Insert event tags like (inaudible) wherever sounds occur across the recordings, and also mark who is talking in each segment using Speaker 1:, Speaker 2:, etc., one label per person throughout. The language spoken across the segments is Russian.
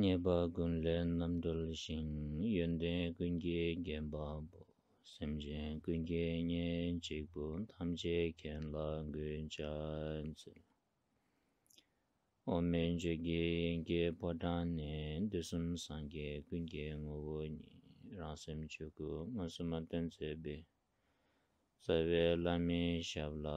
Speaker 1: Nyepa gunle namdol shing, 겐바보 gunge genpa bo, semje gunge nyen chikpo, tamje kenla gun chan tsil. Omen je ge nge dusum chuku, tsebe, shabla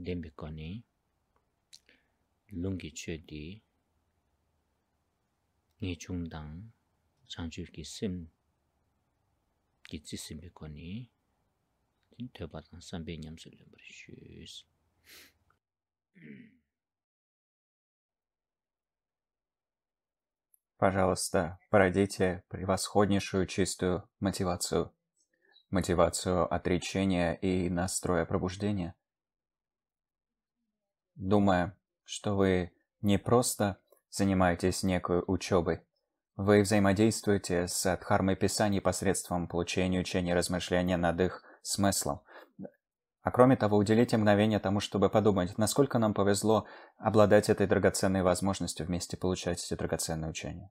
Speaker 1: denbi kani lungi che di ngi chung dang changchu ki sim ki tsi simbi kani din teba dang sambi nyam su lumbar shus.
Speaker 2: Пожалуйста, породите превосходнейшую чистую мотивацию. Мотивацию отречения и настроя пробуждения думая, что вы не просто занимаетесь некой учебой, вы взаимодействуете с Дхармой Писаний посредством получения учения и размышления над их смыслом. А кроме того, уделите мгновение тому, чтобы подумать, насколько нам повезло обладать этой драгоценной возможностью вместе получать эти драгоценные учения.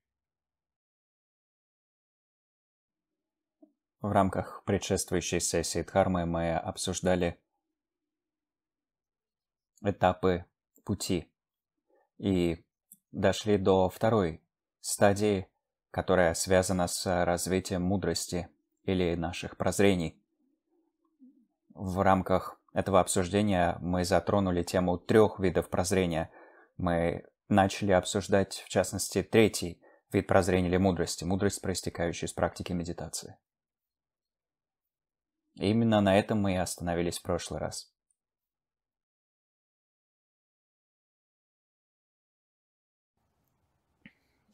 Speaker 2: В рамках предшествующей сессии Дхармы мы обсуждали этапы пути и дошли до второй стадии, которая связана с развитием мудрости или наших прозрений. В рамках этого обсуждения мы затронули тему трех видов прозрения. Мы начали обсуждать, в частности, третий вид прозрения или мудрости, мудрость, проистекающая из практики медитации. именно на этом мы и остановились в прошлый раз.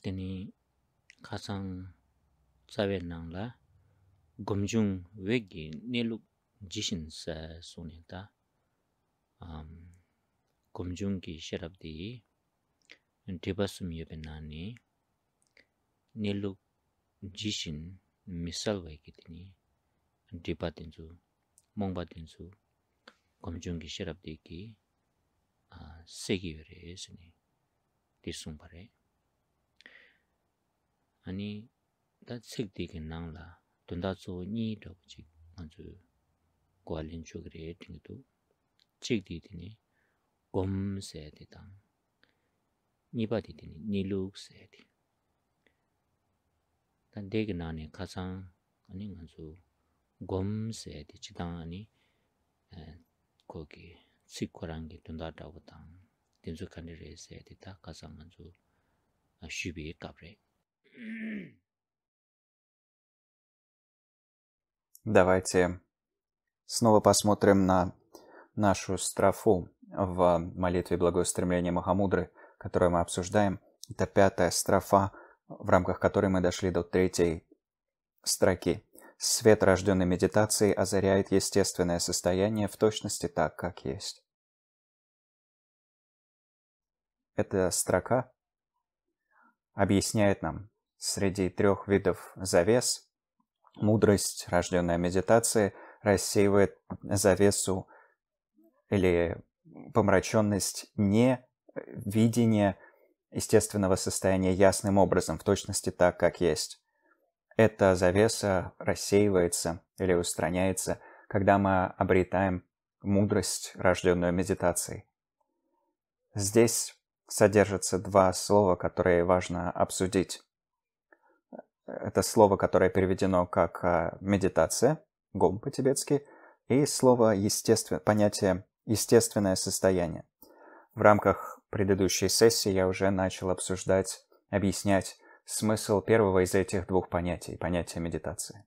Speaker 1: Тени касан савен нала гумжун веги нелу джишин са сунита ам гумжун ки шерапди дибасмия бинани нелу джишин мисал веги тени dhipa tinsu, mongpa tinsu, 아 sharabdiki sikhi were esu ni tisung pare ani ta sik dikin naangla tundasoo nyi dhob chik ngan su kwa lin gom tang nipa niluk degi ani 곰세 디치다니 거기 치코랑기 돈다다고 당 딘조 칸디레세 디다 가사만주
Speaker 2: 쉬비 까브레 Давайте снова посмотрим на нашу строфу в молитве благоустремления Махамудры, которую мы обсуждаем. Это пятая строфа, в рамках которой мы дошли до третьей строки – Свет, рожденный медитацией, озаряет естественное состояние в точности так, как есть. Эта строка объясняет нам среди трех видов завес, мудрость, рожденная медитацией, рассеивает завесу или помраченность не видения естественного состояния ясным образом, в точности так, как есть эта завеса рассеивается или устраняется, когда мы обретаем мудрость, рожденную медитацией. Здесь содержатся два слова, которые важно обсудить. Это слово, которое переведено как а, медитация, гом по-тибетски, и слово естествен... понятие естественное состояние. В рамках предыдущей сессии я уже начал обсуждать, объяснять, смысл первого из этих двух понятий, понятия медитации.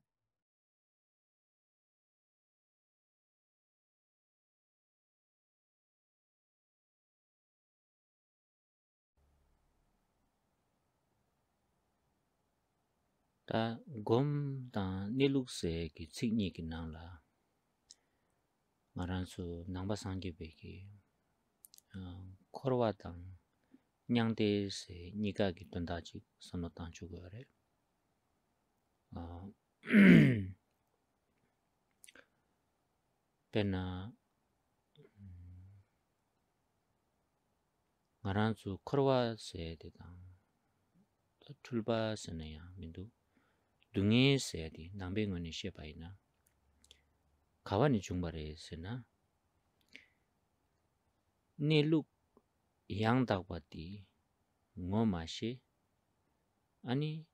Speaker 1: ta gom ta niluk se ki tsikni ki nang la nga ran su nangba sangye be ki korwa tang nyangde se nika ki tunda 아 sanu tang 크로아스에 대다 re. Pe na nga ran su korwa se se na ya dungi se kawa ni re se na ne luk yang dakwa 아니 툴발라 곰발라 she ani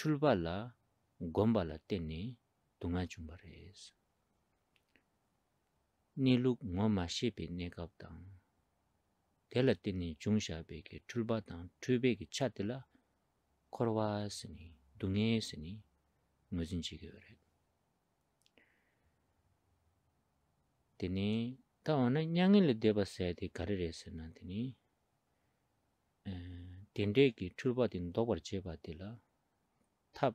Speaker 1: chulba la gomba la tene dunga chumba res ni luk ngo ma she pe ne ta wanaa nyanginla deeba saye dee ghariraysa naa dinee ten eh, dee ki thulwa dhin dhokwar cheeba dee laa thap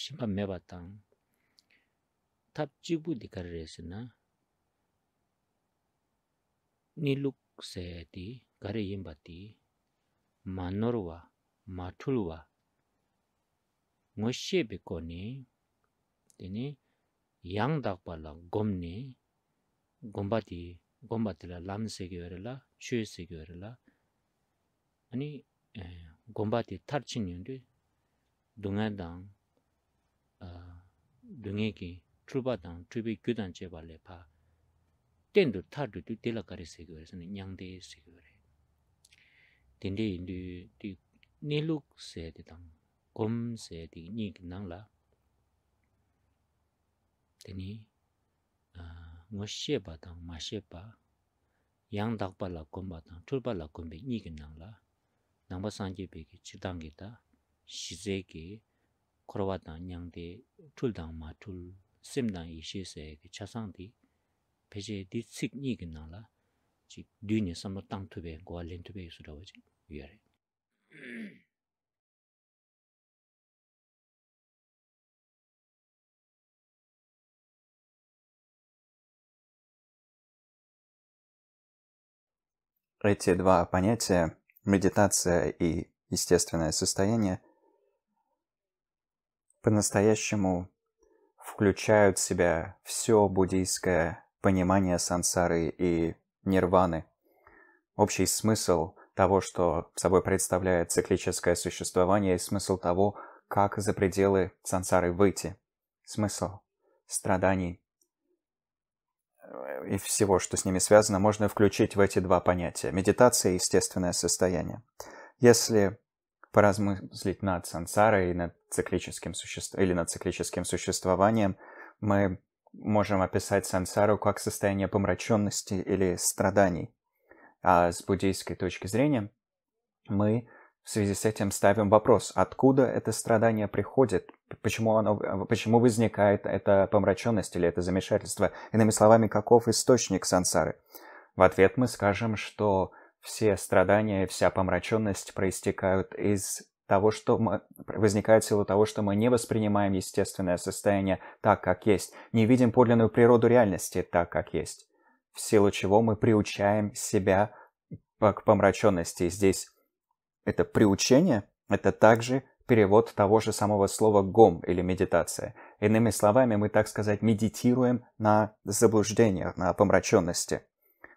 Speaker 1: shimba meba tang thap jibu di ghariraysa naa niluk saye dee gharayinba yang 곰니 곰바디 gomni gomba di gomba di la lam segi wari la chu segi wari la ani eh, gomba di tarchin yundi dunga dang dunga ki truba dang teni 아 xie pa tang, ma xie pa, yāng dāk pa lā kōm pa tang, chūr pa lā kōm pe nī kī nāng lā, nāng pa sāng jī pe kī chī tang tang ma tang i
Speaker 2: эти два понятия, медитация и естественное состояние, по-настоящему включают в себя все буддийское понимание сансары и нирваны. Общий смысл того, что собой представляет циклическое существование, и смысл того, как за пределы сансары выйти. Смысл страданий, Э, и всего, что с ними связано, можно включить в эти два понятия – медитация и естественное состояние. Если поразмыслить над сансарой и над циклическим существ... или над циклическим существованием, мы можем описать сансару как состояние помраченности или страданий. А с буддийской точки зрения мы в связи с этим ставим вопрос, откуда это страдание приходит, почему, оно, а, почему возникает эта помраченность или это замешательство, иными словами, каков источник сансары. В ответ мы скажем, что все страдания и вся помраченность проистекают из того, что мы, возникает в силу того, что мы не воспринимаем естественное состояние так, как есть, не видим подлинную природу реальности так, как есть, в силу чего мы приучаем себя к помраченности. Здесь это приучение, это также перевод того же самого слова «гом» или «медитация». Иными словами, мы, так сказать, медитируем на заблуждениях, на помраченности.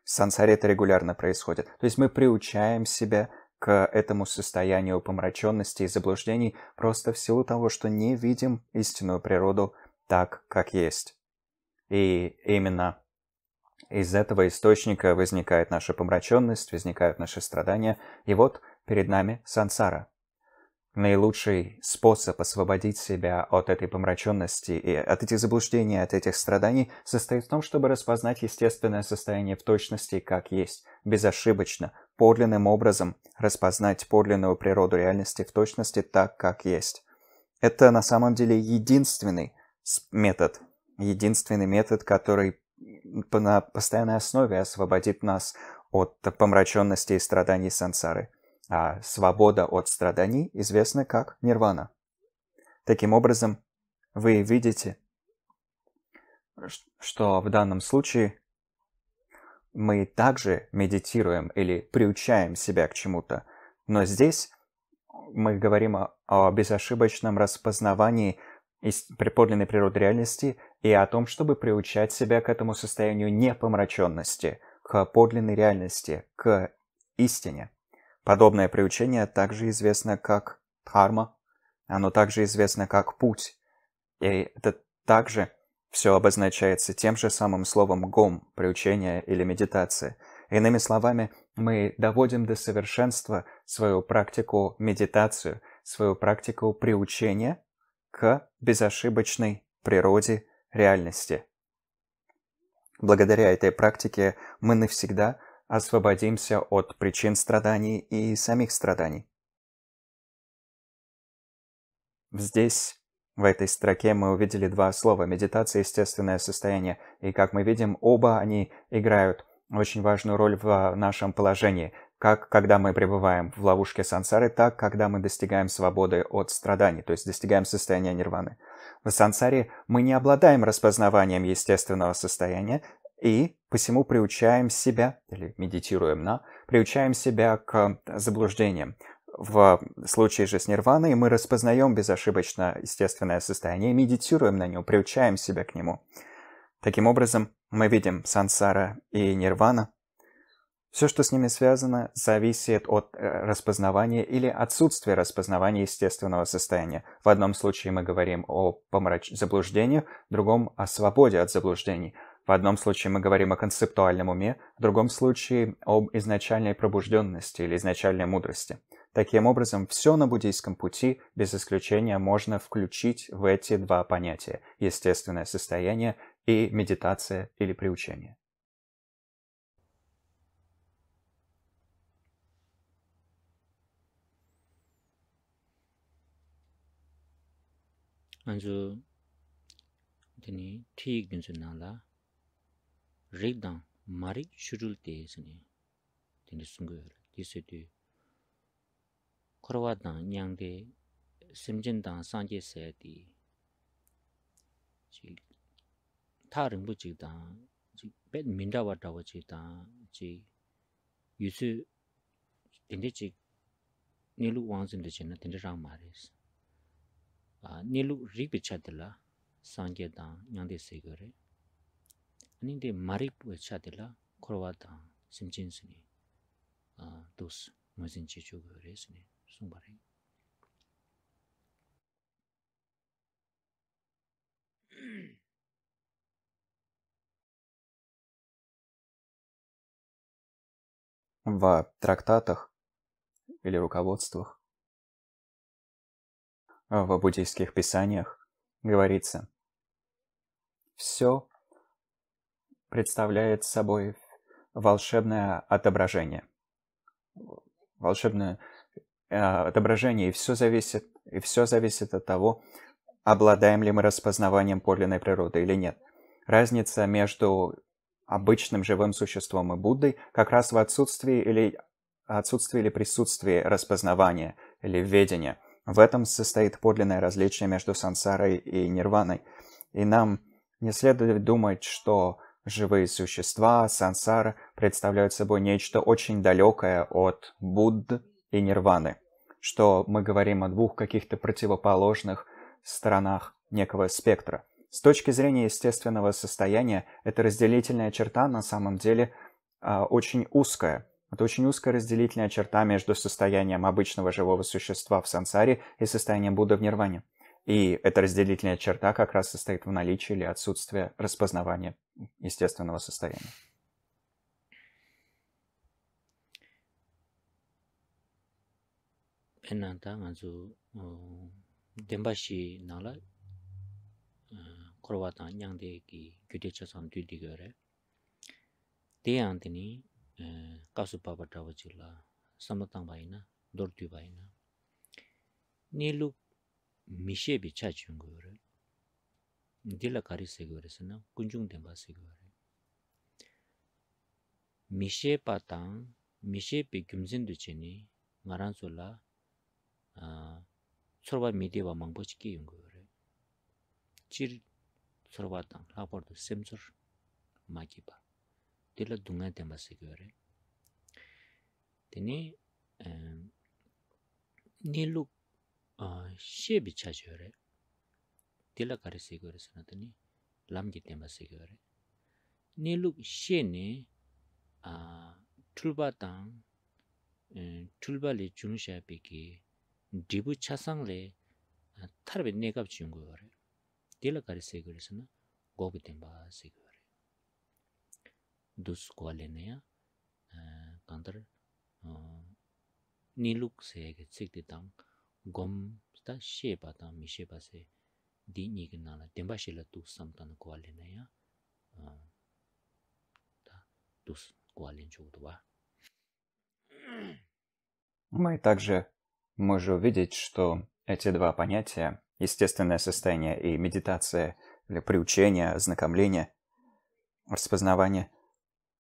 Speaker 2: В сансаре это регулярно происходит. То есть мы приучаем себя к этому состоянию помраченности и заблуждений просто в силу того, что не видим истинную природу так, как есть. И именно из этого источника возникает наша помраченность, возникают наши страдания. И вот Перед нами сансара. Наилучший способ освободить себя от этой помраченности и от этих заблуждений, от этих страданий состоит в том, чтобы распознать естественное состояние в точности, как есть, безошибочно, подлинным образом, распознать подлинную природу реальности в точности так, как есть. Это на самом деле единственный метод, единственный метод, который на постоянной основе освободит нас от помраченности и страданий сансары а свобода от страданий известна как нирвана. Таким образом, вы видите, что в данном случае мы также медитируем или приучаем себя к чему-то, но здесь мы говорим о, о безошибочном распознавании подлинной природы реальности и о том, чтобы приучать себя к этому состоянию непомраченности, к подлинной реальности, к истине. Подобное приучение также известно как дхарма, оно также известно как путь. И это также все обозначается тем же самым словом гом, приучение или медитация. Иными словами, мы доводим до совершенства свою практику медитацию, свою практику приучения к безошибочной природе реальности. Благодаря этой практике мы навсегда освободимся от причин страданий и самих страданий. Здесь, в этой строке, мы увидели два слова – медитация и естественное состояние. И, как мы видим, оба они играют очень важную роль в а, нашем положении, как когда мы пребываем в ловушке сансары, так когда мы достигаем свободы от страданий, то есть достигаем состояния нирваны. В сансаре мы не обладаем распознаванием естественного состояния, и посему приучаем себя, или медитируем на, приучаем себя к заблуждениям. В случае же с нирваной мы распознаем безошибочно естественное состояние, медитируем на него, приучаем себя к нему. Таким образом, мы видим сансара и нирвана. Все, что с ними связано, зависит от э, распознавания или отсутствия распознавания естественного состояния. В одном случае мы говорим о помрач... заблуждениях, в другом – о свободе от заблуждений – в одном случае мы говорим о концептуальном уме, в другом случае об изначальной пробужденности или изначальной мудрости. Таким образом, все на буддийском пути без исключения можно включить в эти два понятия – естественное состояние и медитация или приучение.
Speaker 1: 아주 되니 튀긴 줄 나라 rikdang marik shurul te sani tende sungur disi tu korwa dang 지 de simjin dang sanje saya di chi ta 닐루 chik dang chi bet minda wa dawa chik dang maris 아닌데 마릭 외차들라 코로와다 심진스니 아 도스 무슨 지주고 그랬으니 송바리
Speaker 2: в трактатах или руководствах в буддийских писаниях говорится «Все представляет собой волшебное отображение. Волшебное а, отображение, и все зависит, и все зависит от того, обладаем ли мы распознаванием подлинной природы или нет. Разница между обычным живым существом и Буддой как раз в отсутствии или, отсутствии или присутствии распознавания или введения. В этом состоит подлинное различие между сансарой и нирваной. И нам не следует думать, что Живые существа, сансара представляют собой нечто очень далекое от Будды и Нирваны, что мы говорим о двух каких-то противоположных сторонах некого спектра. С точки зрения естественного состояния, эта разделительная черта на самом деле а, очень узкая. Это очень узкая разделительная черта между состоянием обычного живого существа в сансаре и состоянием Будды в нирване. И эта разделительная черта как раз состоит в наличии или отсутствии распознавания естественного состояния.
Speaker 1: pēnā tā ngā zu dēmbā shī nā la korwa tā ñāng dē kī gyudē chā sāng dū dī gā rē dē yāng dē nī kāsū pāpa tā wā chī la sāma tāng bāi na, dōr dū bāi na nī lūk 미셰비 차준 거를 딜라 가리세 거를서나 군중 된바세 거를 미셰 바탕 미셰 비금진도 지니 마란솔라 아 서바 미디바 망보치기 용 거를 질 서바탕 라포르 셈저 마키바 딜라 둥아 된바세 거를 데니 음 니룩 아 chacho re, tila kare sikyo re sanata ni, lamgi tenpa sikyo re. Ni luk she ni, tulpa tang, tulpa le chungsha peki, dibu chasang le, tarbe nekab chungu re. Tila kare sikyo re gobi tenpa sikyo Dus kandar, tang, gom sta she pa ta mi she pa se di ni ge na la den she la tu sam ta na ko le na ya ah, ta tu ko le chu tu
Speaker 2: мы также можем увидеть, что эти два понятия, естественное состояние и медитация, или приучение, ознакомление, распознавание,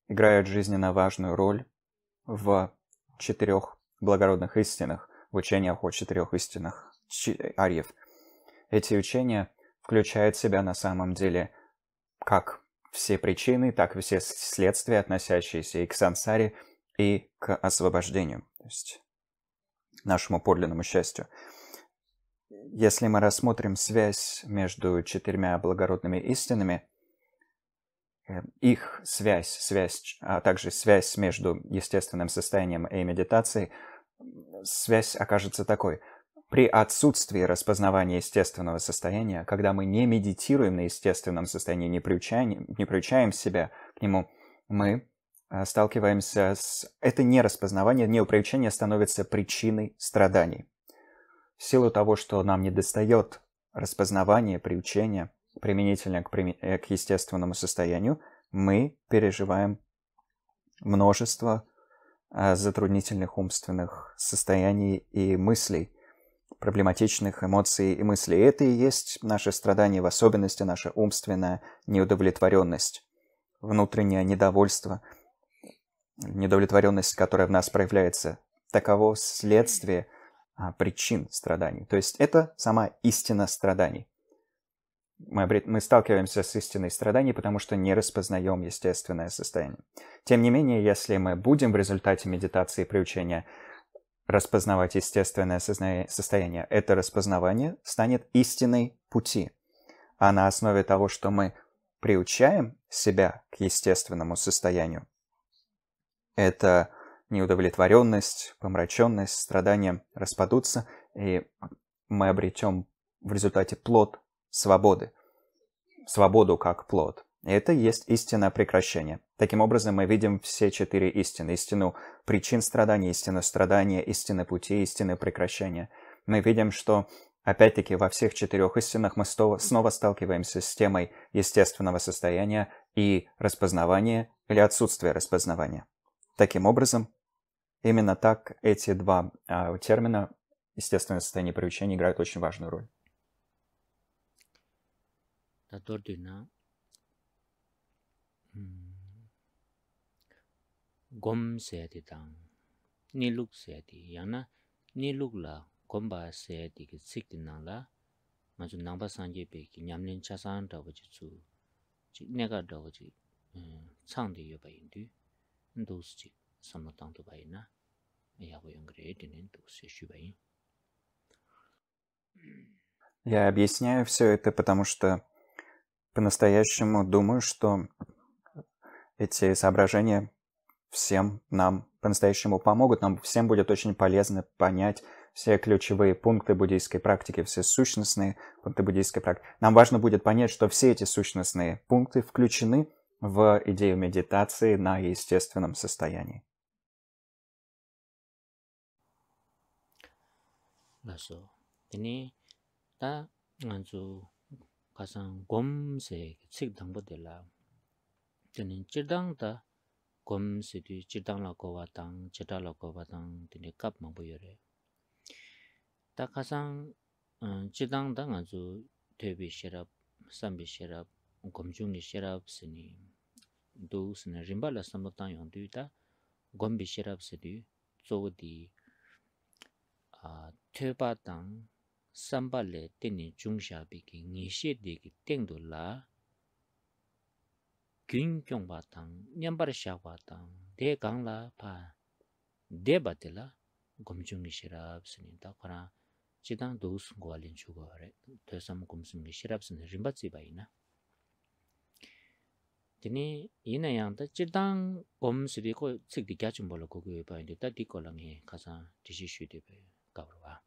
Speaker 2: играют жизненно важную роль в четырех благородных истинах, Учение учениях о четырех истинах арьев. Эти учения включают в себя на самом деле как все причины, так и все следствия, относящиеся и к сансаре, и к освобождению, то есть нашему подлинному счастью. Если мы рассмотрим связь между четырьмя благородными истинами, э, их связь, связь, а также связь между естественным состоянием и медитацией – связь окажется такой. При отсутствии распознавания естественного состояния, когда мы не медитируем на естественном состоянии, не приучаем, не приучаем себя к нему, мы э, сталкиваемся с... Это не распознавание, не приучение становится причиной страданий. В силу того, что нам недостает распознавания, приучения, применительно к, прим... Э, к естественному состоянию, мы переживаем множество а, затруднительных умственных состояний и мыслей, проблематичных эмоций и мыслей. И это и есть наше страдание, в особенности наша умственная неудовлетворенность, внутреннее недовольство, недовлетворенность, которая в нас проявляется. Таково следствие а, причин страданий. То есть это сама истина страданий мы, мы сталкиваемся с истиной страданий, потому что не распознаем естественное состояние. Тем не менее, если мы будем в результате медитации и приучения распознавать естественное состояние, это распознавание станет истиной пути. А на основе того, что мы приучаем себя к естественному состоянию, это неудовлетворенность, помраченность, страдания распадутся, и мы обретем в результате плод свободы. Свободу как плод. это есть истинное прекращение. Таким образом, мы видим все четыре истины. Истину причин страдания, истину страдания, истины пути, истины прекращения. Мы видим, что Опять-таки, во всех четырех истинах мы снова сталкиваемся с темой естественного состояния и распознавания или отсутствия распознавания. Таким образом, именно так эти два а, термина, естественное состояние и играют очень важную роль.
Speaker 1: tā tōr tī nā gōm sē tī tāng, nī lūk sē tī, yā na nī lūk lā gōm bā sē tī kī
Speaker 2: Я объясняю всё это, потому что по-настоящему думаю, что эти соображения всем нам по-настоящему помогут, нам всем будет очень полезно понять все ключевые пункты буддийской практики, все сущностные пункты буддийской практики. Нам важно будет понять, что все эти сущностные пункты включены в идею медитации на естественном состоянии. Хорошо.
Speaker 1: ทีนี้ถ้างานจู 가상 곰세 se tsik 저는 de la tenin chidangda gom se du chidang la kovatang, chidang la kovatang tenin kaab mabu yore ta kassan 도스나 nga zu tu bi sherab, sam bi 삼발레 lé tēnī 니셰데기 땡돌라 긴경바탕 ngī shē dē kī tēng dō lā gyūng kyōng bā tāng, nyambar shā bā tāng, dē kāng lā pā dē bā tē lā gōm chūng kī shirāb sī nī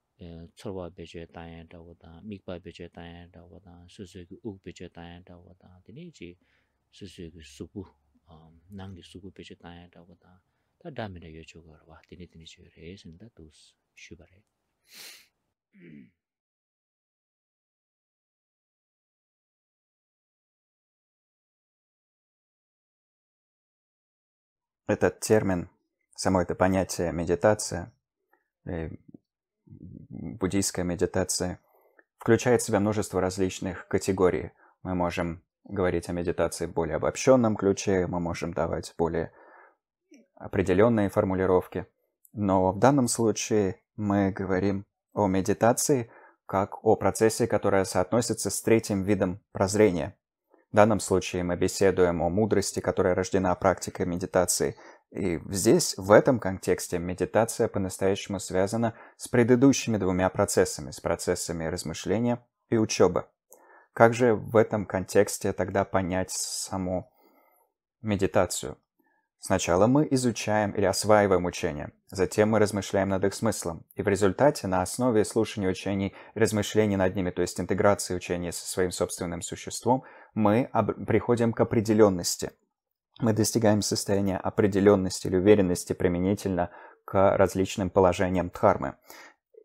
Speaker 1: tsorwa peche tanya dawa dan, mikpa peche tanya dawa dan, susui ki uk peche tanya dawa dan, dini chi susui ki supu, nangi supu peche tanya dawa ta Этот
Speaker 2: термин, само это понятие медитация, буддийская медитация включает в себя множество различных категорий. Мы можем говорить о медитации в более обобщенном ключе, мы можем давать более определенные формулировки. Но в данном случае мы говорим о медитации как о процессе, которая соотносится с третьим видом прозрения. В данном случае мы беседуем о мудрости, которая рождена практикой медитации, и здесь, в этом контексте, медитация по-настоящему связана с предыдущими двумя процессами, с процессами размышления и учебы. Как же в этом контексте тогда понять саму медитацию? Сначала мы изучаем или осваиваем учение, затем мы размышляем над их смыслом, и в результате на основе слушания учений, размышлений над ними, то есть интеграции учения со своим собственным существом, мы приходим к определенности – мы достигаем состояния определенности или уверенности применительно к различным положениям дхармы.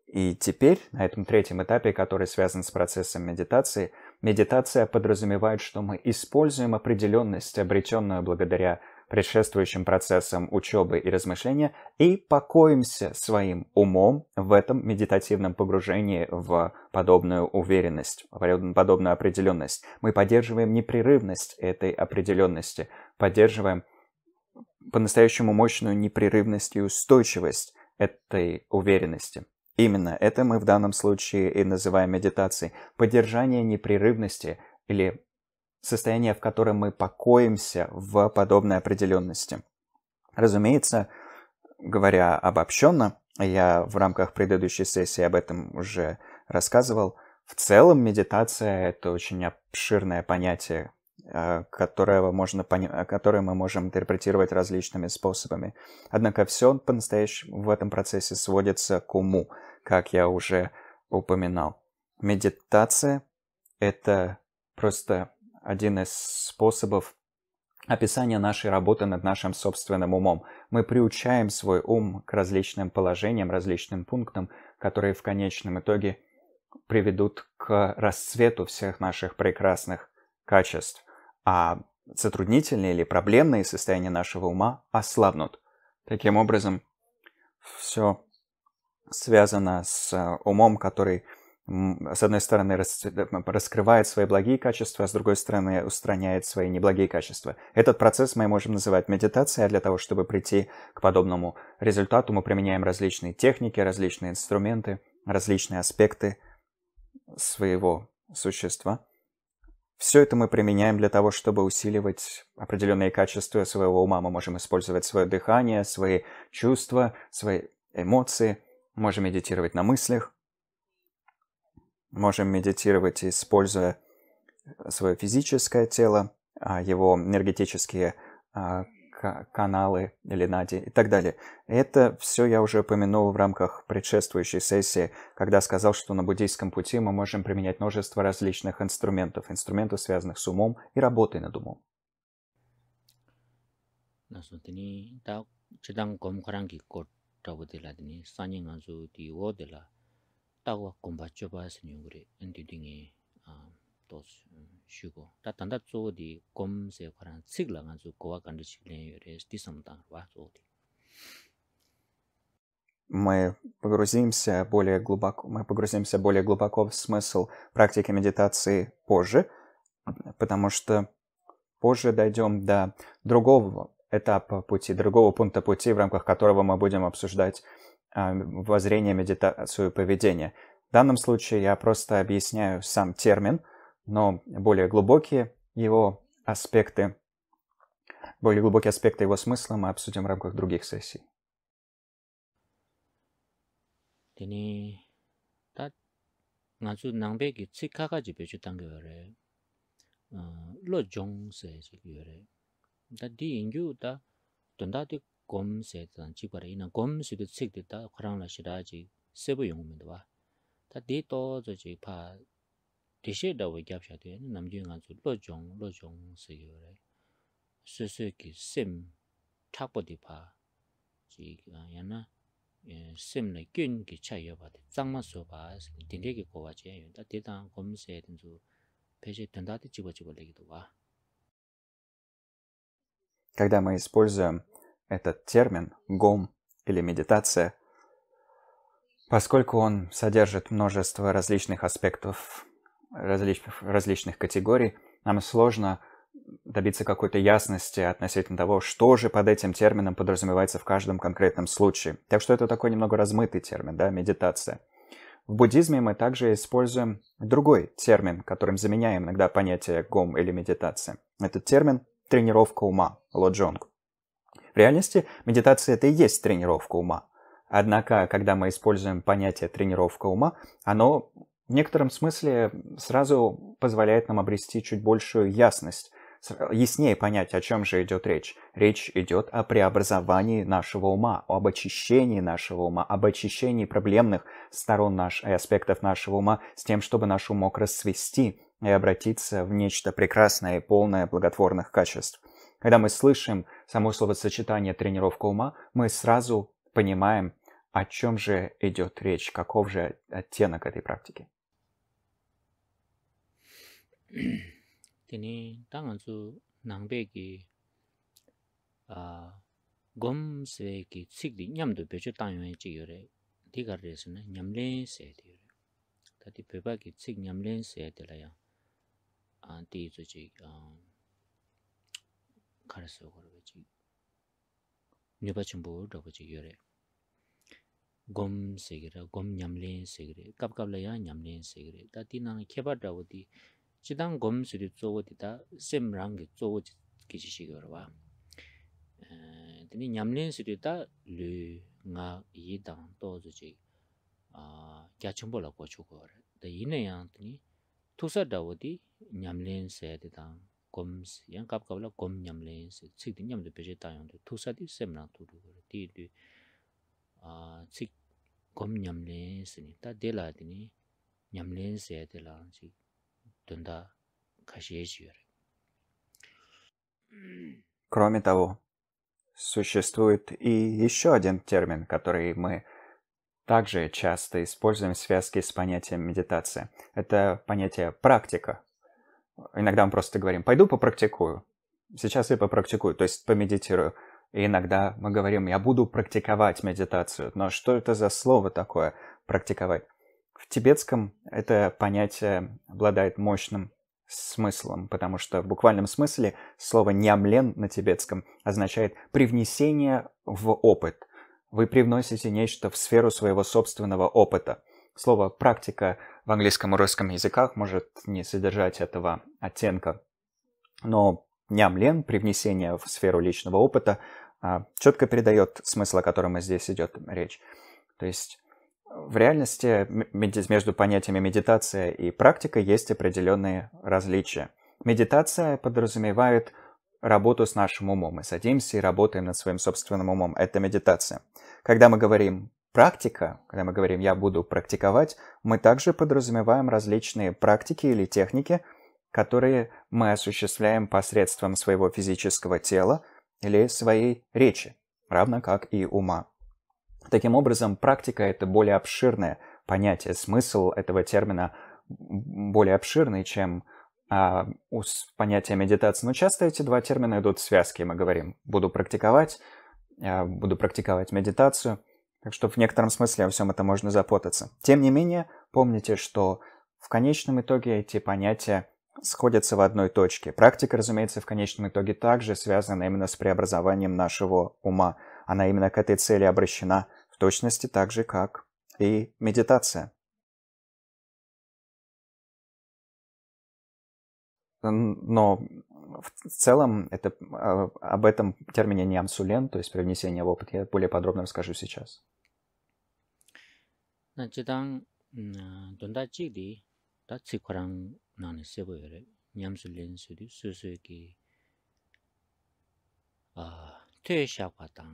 Speaker 2: И теперь, на этом третьем этапе, который связан с процессом медитации, медитация подразумевает, что мы используем определенность, обретенную благодаря предшествующим процессам учебы и размышления и покоимся своим умом в этом медитативном погружении в подобную уверенность, подобную определенность. Мы поддерживаем непрерывность этой определенности, поддерживаем по-настоящему мощную непрерывность и устойчивость этой уверенности. Именно это мы в данном случае и называем медитацией. Поддержание непрерывности или состояние, в котором мы покоимся в подобной определенности. Разумеется, говоря обобщенно, я в рамках предыдущей сессии об этом уже рассказывал, в целом медитация — это очень обширное понятие, э, которое, можно, которое мы можем интерпретировать различными способами. Однако все по-настоящему в этом процессе сводится к уму, как я уже упоминал. Медитация — это просто один из способов описания нашей работы над нашим собственным умом. Мы приучаем свой ум к различным положениям, различным пунктам, которые в конечном итоге приведут к расцвету всех наших прекрасных качеств. А затруднительные или проблемные состояния нашего ума ослабнут. Таким образом, все связано с умом, который с одной стороны, раскрывает свои благие качества, а с другой стороны, устраняет свои неблагие качества. Этот процесс мы можем называть медитацией, а для того, чтобы прийти к подобному результату, мы применяем различные техники, различные инструменты, различные аспекты своего существа. Все это мы применяем для того, чтобы усиливать определенные качества своего ума. Мы можем использовать свое дыхание, свои чувства, свои эмоции, можем медитировать на мыслях можем медитировать, используя свое физическое тело, а, его энергетические а, каналы или нади и так далее. Это все я уже упомянул в рамках предшествующей сессии, когда сказал, что на буддийском пути мы можем применять множество различных инструментов, инструментов, связанных с умом и работой над умом.
Speaker 1: Насутини так читан комкаран киккор табудила дни санин анзу 따고 곰바 좁아서 용구리 엔디딩이 또 쉬고 다 단다 쪼디 곰세 관한 식라 가지고 고와 간다 식네 요래 디섬다 와 쪼디
Speaker 2: мы погрузимся более глубоко, мы погрузимся более глубоко в смысл практики медитации позже, потому что позже дойдем до другого этапа пути, другого пункта пути, в рамках которого мы будем обсуждать а, воззрения, медитацию поведение. В данном случае я просто объясняю сам термин, но более глубокие его аспекты, более глубокие аспекты его смысла мы обсудим в рамках других сессий.
Speaker 1: ทีนี้ถ้างานสุดนางเบกิสิข้าก็จะไปชุดตั้งเกี่ยวเลยเอ่อลดจงเสียสิเกี่ยวเลยแต่ดีอินยูแต่ตอนนั้นที่ gom se tsan chibara ina gom si tu tsik di ta khurang la shira chi sebu yung mi dwa ta di to zo chi pa di she da wu gyab sha tu ina nam ju nga ki na
Speaker 2: Когда мы используем этот термин «гом» или «медитация», поскольку он содержит множество различных аспектов, различ, различных категорий, нам сложно добиться какой-то ясности относительно того, что же под этим термином подразумевается в каждом конкретном случае. Так что это такой немного размытый термин, да, медитация. В буддизме мы также используем другой термин, которым заменяем иногда понятие гом или медитация. Этот термин – тренировка ума, лоджонг. В реальности медитация это и есть тренировка ума. Однако, когда мы используем понятие тренировка ума, оно в некотором смысле сразу позволяет нам обрести чуть большую ясность, яснее понять, о чем же идет речь. Речь идет о преобразовании нашего ума, об очищении нашего ума, об очищении проблемных сторон наш, и э, аспектов нашего ума с тем, чтобы наш ум мог расцвести и обратиться в нечто прекрасное и полное благотворных качеств. Когда мы слышим само словосочетание «тренировка ума», мы сразу понимаем, о чем же идет речь, каков же оттенок этой практики.
Speaker 1: Тени танганцу нангбеги гомсвеги цикли нямду бечу танюэ чигёре 디가르에서는 냠레세 디요. 다디 베바기 책 냠레세 디라야. 안디조지 어 가르소 그러지 녀바침보 더버지 요래 gom segre gom nyamle segre kap kap la ya nyamle segre ta ti na khe ba da wodi chi dang gom su di zo wodi ta sem rang ge zo chi shi ge lu kya ta koms yang kap kap la kom nyam le chik di nyam de pe ta yang de thusa di sem na tu du ti du a chik kom nyam le se ni ta de la de ni nyam le se de la chi dun da kashi ji
Speaker 2: Кроме того, существует и еще один термин, который мы также часто используем в связке с понятием медитация. Это понятие практика. Иногда мы просто говорим, пойду попрактикую. Сейчас я попрактикую, то есть помедитирую. И иногда мы говорим, я буду практиковать медитацию. Но что это за слово такое «практиковать»? В тибетском это понятие обладает мощным смыслом, потому что в буквальном смысле слово «нямлен» на тибетском означает «привнесение в опыт». Вы привносите нечто в сферу своего собственного опыта – Слово «практика» в английском и русском языках может не содержать этого оттенка. Но "нямлен" при внесении в сферу личного опыта, а, четко передает смысл, о котором и здесь идет речь. То есть в реальности между понятиями медитация и практика есть определенные различия. Медитация подразумевает работу с нашим умом. Мы садимся и работаем над своим собственным умом. Это медитация. Когда мы говорим Практика, когда мы говорим «я буду практиковать», мы также подразумеваем различные практики или техники, которые мы осуществляем посредством своего физического тела или своей речи, равно как и ума. Таким образом, практика – это более обширное понятие, смысл этого термина более обширный, чем а, у понятия медитации. Но часто эти два термина идут в связке. Мы говорим «буду практиковать», «буду практиковать медитацию». Так что в некотором смысле о всем это можно запутаться. Тем не менее, помните, что в конечном итоге эти понятия сходятся в одной точке. Практика, разумеется, в конечном итоге также связана именно с преобразованием нашего ума. Она именно к этой цели обращена в точности так же, как и медитация. Но в целом это, а, об этом термине неамсулен, то есть привнесение в опыт, я более подробно расскажу сейчас.
Speaker 1: 那这当嗯，等到这里，到这块让哪里学会了，伢们是连续的，是是给啊，退下活动，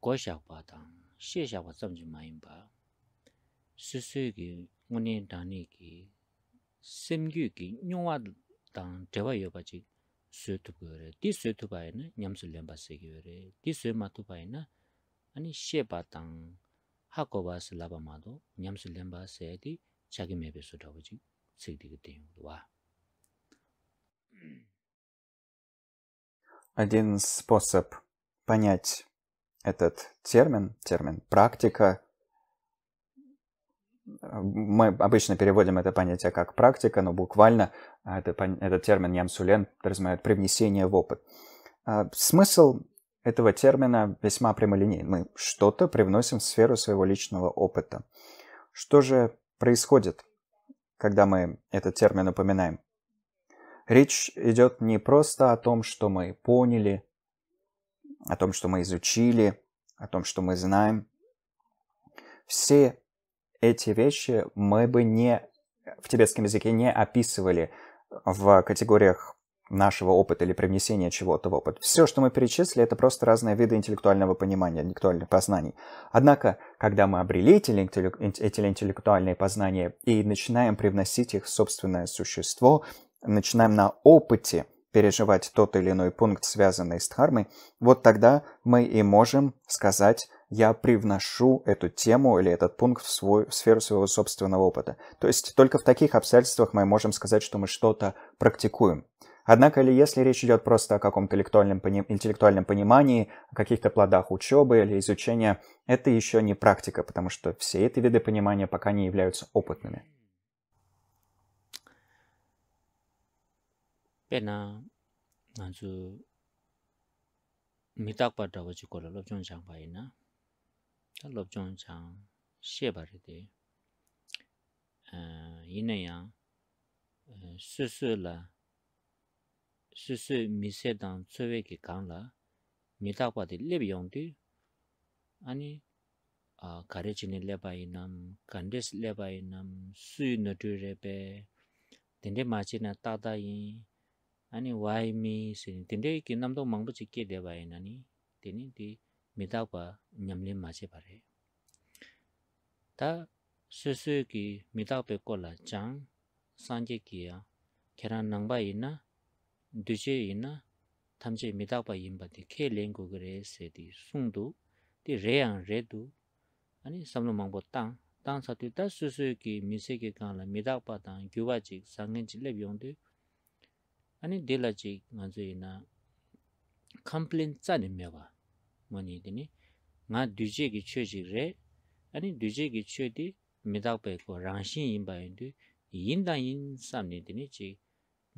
Speaker 1: 过下活动，卸下活动就蛮明白，是是给我们当那个，生育给另外当这外有把这。suetub go re. Di suetub ay na nyamsu lenpa segi go
Speaker 2: Один способ понять этот термин, термин практика – А, мы обычно переводим это понятие как практика, но буквально а, это, этот термин ямсулен подразумевает привнесение в опыт. А, смысл этого термина весьма прямолинейный. Мы что-то привносим в сферу своего личного опыта. Что же происходит, когда мы этот термин упоминаем? Речь идет не просто о том, что мы поняли, о том, что мы изучили, о том, что мы знаем. Все эти вещи мы бы не в тибетском языке не описывали в категориях нашего опыта или привнесения чего-то в опыт. Все, что мы перечислили, это просто разные виды интеллектуального понимания, интеллектуальных познаний. Однако, когда мы обрели эти, эти интеллектуальные познания и начинаем привносить их в собственное существо, начинаем на опыте переживать тот или иной пункт, связанный с дхармой, вот тогда мы и можем сказать я привношу эту тему или этот пункт в, свой, в сферу своего собственного опыта. То есть только в таких обстоятельствах мы можем сказать, что мы что-то практикуем. Однако ли, если речь идет просто о каком-то интеллектуальном, пони... интеллектуальном понимании, о каких-то плодах учебы или изучения, это еще не практика, потому что все эти виды понимания пока не являются опытными.
Speaker 1: Пена, 아주 미딱 받아 가지고 걸어 좀 장바이나 tā lop chōng chāng xie bā rī tī yī nā yāng sū sū lā sū sū mī sē dāng tsū wē kī kāng lā mī tā kwa 미다과 냠림 마시 다 스스기 미다베 장 산제기야 계란 낭바 있나 두제 있나 탐제 미다바 임바디 케 랭고 그레세디 숭도 디 레양 레두 아니 삼노 망보 땅 땅사티 다 스스기 미세게 간라 미다바 땅 교바지 상겐 질레비온데 아니 델라지 간제이나 컴플레인 짜니 메바 뭐니 되니 nga duje ki chwe chik re, ani duje ki chwe di midakpe ko rangshin yin bayin du, yin dan yin samni dini chi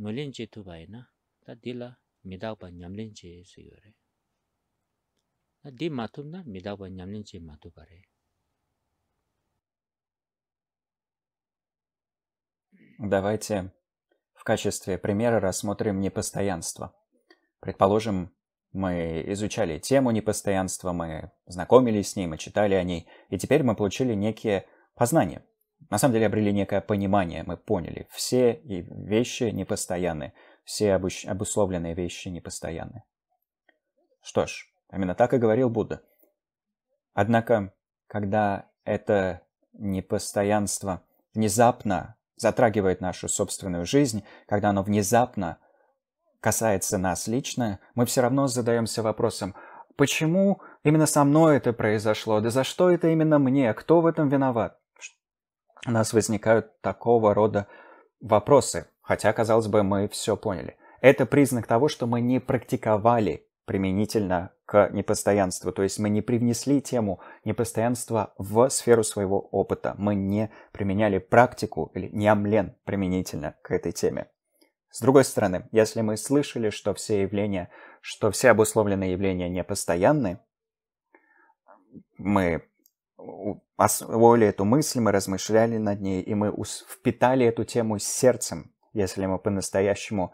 Speaker 1: ngulin che tu bayin na, ta di la midakpa nyamlin che suyo re. Ta di matub na midakpa nyamlin che matub re.
Speaker 2: Давайте в качестве примера рассмотрим непостоянство. Предположим, мы изучали тему непостоянства, мы знакомились с ней, мы читали о ней, и теперь мы получили некие познания. На самом деле обрели некое понимание, мы поняли, все вещи непостоянны, все обусловленные вещи непостоянны. Что ж, именно так и говорил Будда. Однако, когда это непостоянство внезапно затрагивает нашу собственную жизнь, когда оно внезапно касается нас лично, мы все равно задаемся вопросом, почему именно со мной это произошло, да за что это именно мне, кто в этом виноват? У нас возникают такого рода вопросы, хотя, казалось бы, мы все поняли. Это признак того, что мы не практиковали применительно к непостоянству, то есть мы не привнесли тему непостоянства в сферу своего опыта, мы не применяли практику или не применительно к этой теме. С другой стороны, если мы слышали, что все явления, что все обусловленные явления не постоянны, мы освоили эту мысль, мы размышляли над ней, и мы впитали эту тему сердцем, если мы по-настоящему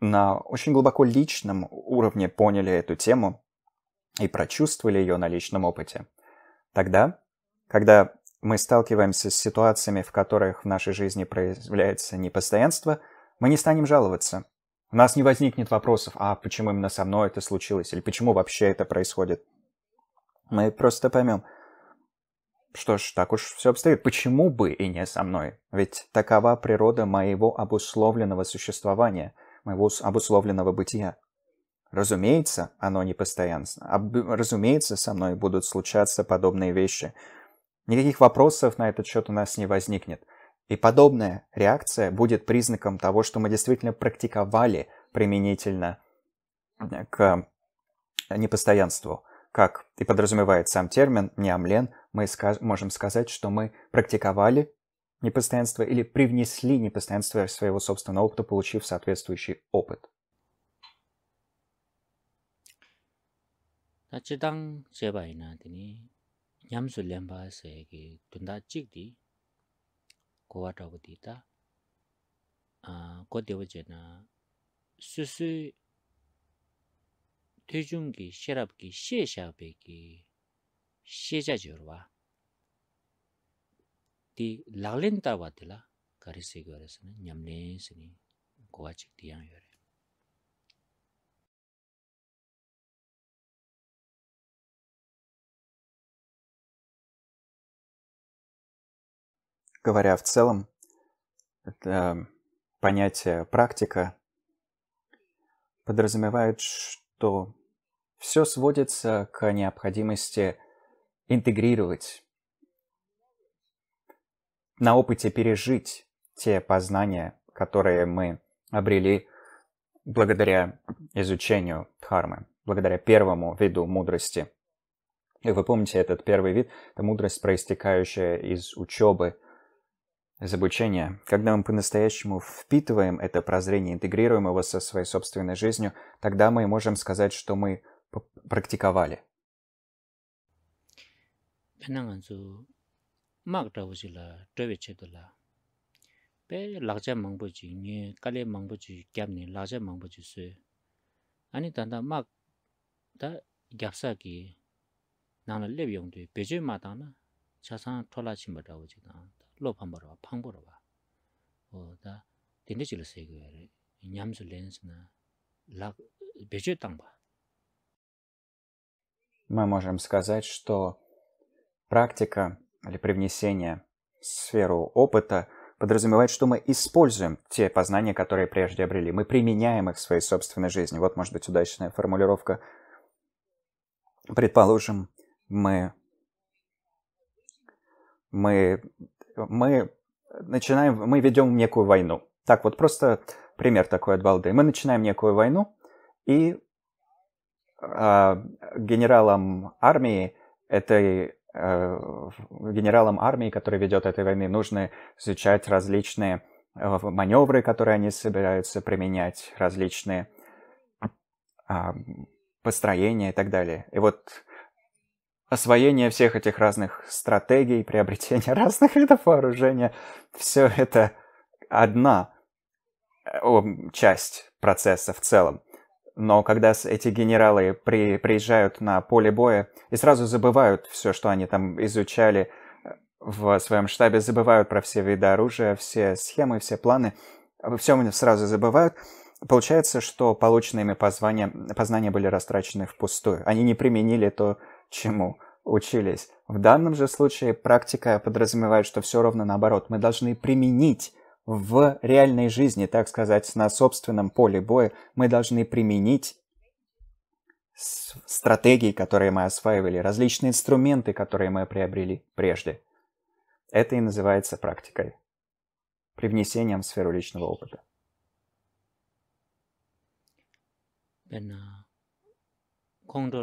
Speaker 2: на очень глубоко личном уровне поняли эту тему и прочувствовали ее на личном опыте. Тогда, когда мы сталкиваемся с ситуациями, в которых в нашей жизни проявляется непостоянство – мы не станем жаловаться. У нас не возникнет вопросов, а почему именно со мной это случилось, или почему вообще это происходит. Мы просто поймем, что ж, так уж все обстоит. Почему бы и не со мной? Ведь такова природа моего обусловленного существования, моего обусловленного бытия. Разумеется, оно не постоянство. Об... Разумеется, со мной будут случаться подобные вещи. Никаких вопросов на этот счет у нас не возникнет. И подобная реакция будет признаком того, что мы действительно практиковали применительно э, к непостоянству. Как и подразумевает сам термин «неамлен», мы скаж можем сказать, что мы практиковали непостоянство или привнесли непостоянство из своего собственного опыта, получив соответствующий опыт.
Speaker 1: Тачидан 제바이나드니 냠술렘바세기 둔다 찍디 kuwa 아 di 스스 대중기 tewa je na 디 su tu 냠네스니 ki
Speaker 2: говоря в целом, это понятие практика подразумевает, что все сводится к необходимости интегрировать, на опыте пережить те познания, которые мы обрели благодаря изучению дхармы, благодаря первому виду мудрости. И вы помните этот первый вид, это мудрость, проистекающая из учебы – из обучения, когда мы по-настоящему впитываем это прозрение, интегрируем его со своей собственной жизнью, тогда мы можем сказать, что мы практиковали.
Speaker 1: pe lakja mangpo chi nye kale mangpo chi gyabni lakja mangpo chi sui ani tanda mak da gyabsa ki nana lep yongdui pechoy ma tanga chasang thola chimba rawa chi tanga lopam barwa, pang barwa. Oda, dinde chila segwe re,
Speaker 2: Мы можем сказать, что практика или привнесение в сферу опыта подразумевает, что мы используем те познания, которые прежде обрели. Мы применяем их в своей собственной жизни. Вот, может быть, удачная формулировка. Предположим, мы мы, мы начинаем, мы ведем некую войну. Так вот, просто пример такой от балды. Мы начинаем некую войну, и э, а, генералам армии этой э, генералам армии, который ведет этой войны, нужно изучать различные э, маневры, которые они собираются применять, различные построения и так далее. И вот освоение всех этих разных стратегий, приобретение (laughs) разных видов вооружения, все это одна э, часть процесса в целом. Но когда эти генералы при, приезжают на поле боя и сразу забывают все, что они там изучали э, в своем штабе, забывают про все виды оружия, все схемы, все планы, все они сразу забывают, получается, что полученные ими позвания, познания были растрачены впустую. Они не применили то, чему учились. В данном же случае практика подразумевает, что все ровно наоборот. Мы должны применить в реальной жизни, так сказать, на собственном поле боя, мы должны применить стратегии, которые мы осваивали, различные инструменты, которые мы приобрели прежде. Это и называется практикой, привнесением в сферу личного опыта.
Speaker 1: Ben, kongdo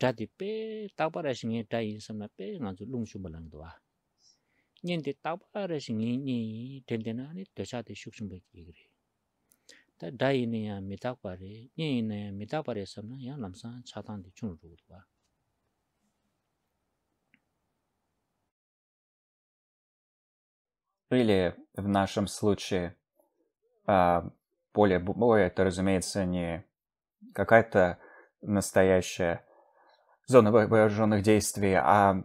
Speaker 1: dhati pe taqpa ra shingi e dha yin samla pe nga zu lung shumbo langdwa. Nyen di taqpa ra shingi e nyi ten ten e
Speaker 2: Или в нашем случае более, более это, разумеется, не какая-то настоящая зоны вооруженных действий, а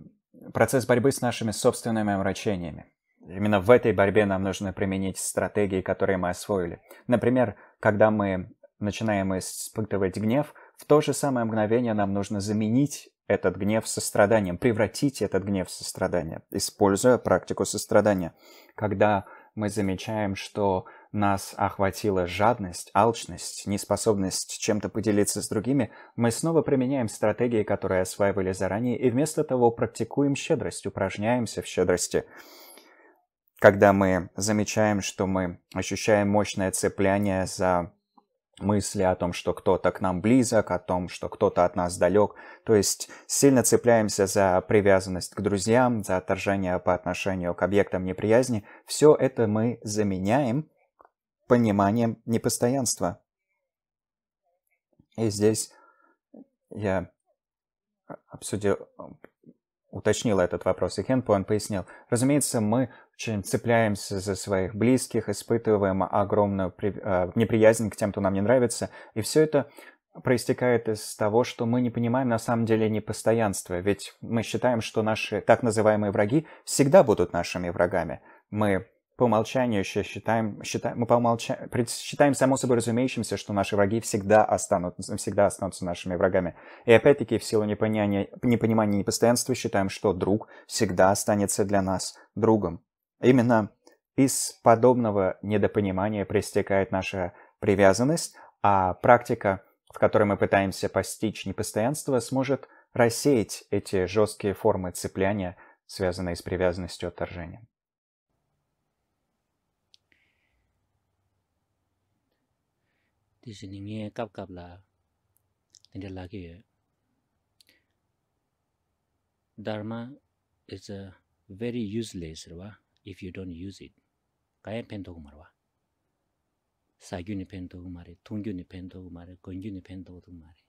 Speaker 2: процесс борьбы с нашими собственными омрачениями. Именно в этой борьбе нам нужно применить стратегии, которые мы освоили. Например, когда мы начинаем испытывать гнев, в то же самое мгновение нам нужно заменить этот гнев состраданием, превратить этот гнев в сострадание, используя практику сострадания. Когда мы замечаем, что нас охватила жадность, алчность, неспособность чем-то поделиться с другими. Мы снова применяем стратегии, которые осваивали заранее, и вместо того практикуем щедрость, упражняемся в щедрости. Когда мы замечаем, что мы ощущаем мощное цепляние за мысли о том, что кто-то к нам близок, о том, что кто-то от нас далек. То есть сильно цепляемся за привязанность к друзьям, за отторжение по отношению к объектам неприязни. Все это мы заменяем пониманием непостоянства. И здесь я обсудил, уточнил этот вопрос, и Хенпуан пояснил. Разумеется, мы очень цепляемся за своих близких, испытываем огромную э, неприязнь к тем, кто нам не нравится, и все это проистекает из того, что мы не понимаем на самом деле непостоянства, ведь мы считаем, что наши так называемые враги всегда будут нашими врагами. Мы по умолчанию еще считаем, считаем, мы по умолчанию считаем само собой разумеющимся, что наши враги всегда останутся, всегда останутся нашими врагами. И опять-таки в силу непонимания, непонимания и непостоянства считаем, что друг всегда останется для нас другом. Именно из подобного недопонимания проистекает наша привязанность, а практика, в которой мы пытаемся постичь непостоянство, сможет рассеять эти жесткие формы цепляния, связанные с привязанностью и
Speaker 1: 디즈닝에 깝깝라 인델라기 dharma is a very useless rwa if you don't use it kaya pen to marwa sa gyu ni pen to mare tung gyu ni pen to mare gon gyu ni pen to to mare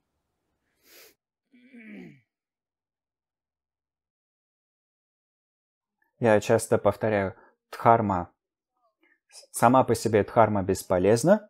Speaker 2: Я часто повторяю, дхарма сама по себе дхарма бесполезна,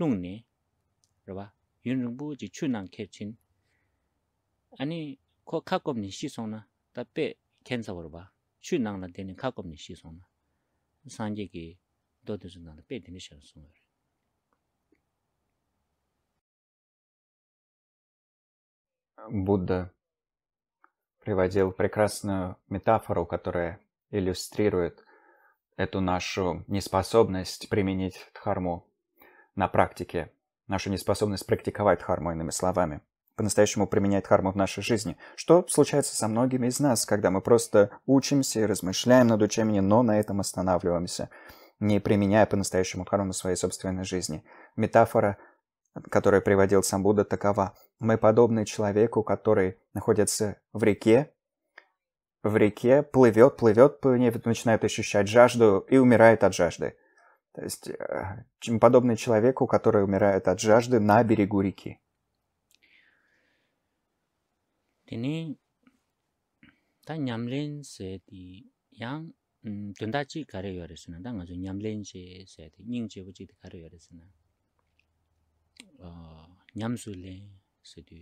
Speaker 1: lungni rwa yun rinpo chi chu nang kep chin ani ko kakob ni shi song na ta pe kensa warwa chu nang la teni kakob ni shi song na sanje ki dodo zun nang la pe teni shar song warwa
Speaker 2: Будда приводил прекрасную метафору, которая иллюстрирует эту нашу неспособность применить дхарму на практике нашу неспособность практиковать харму, иными словами. По-настоящему применять харму в нашей жизни, что случается со многими из нас, когда мы просто учимся и размышляем над учением, но на этом останавливаемся, не применяя по-настоящему харму в своей собственной жизни. Метафора, которую приводил сам Будда, такова. Мы подобны человеку, который находится в реке, в реке, плывет, плывет начинает ощущать жажду и умирает от жажды. То есть чем подобный человеку, который умирает от жажды на берегу реки.
Speaker 1: ทีนี้ถ้ายามเล่นเสียทียังตุนตาจีการเยอะเลยสินะตั้งแต่ยามเล่นเสียเสียทียิ่งเจ้าจีการเยอะเลยสินะเอ่อยามสุเล่นเสียที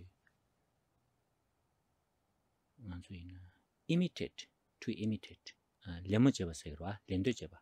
Speaker 1: งั้นสุยนะ imitate to imitate เลี้ยงมือเจ้าเสียรัวเลี้ยงด้วยเจ้า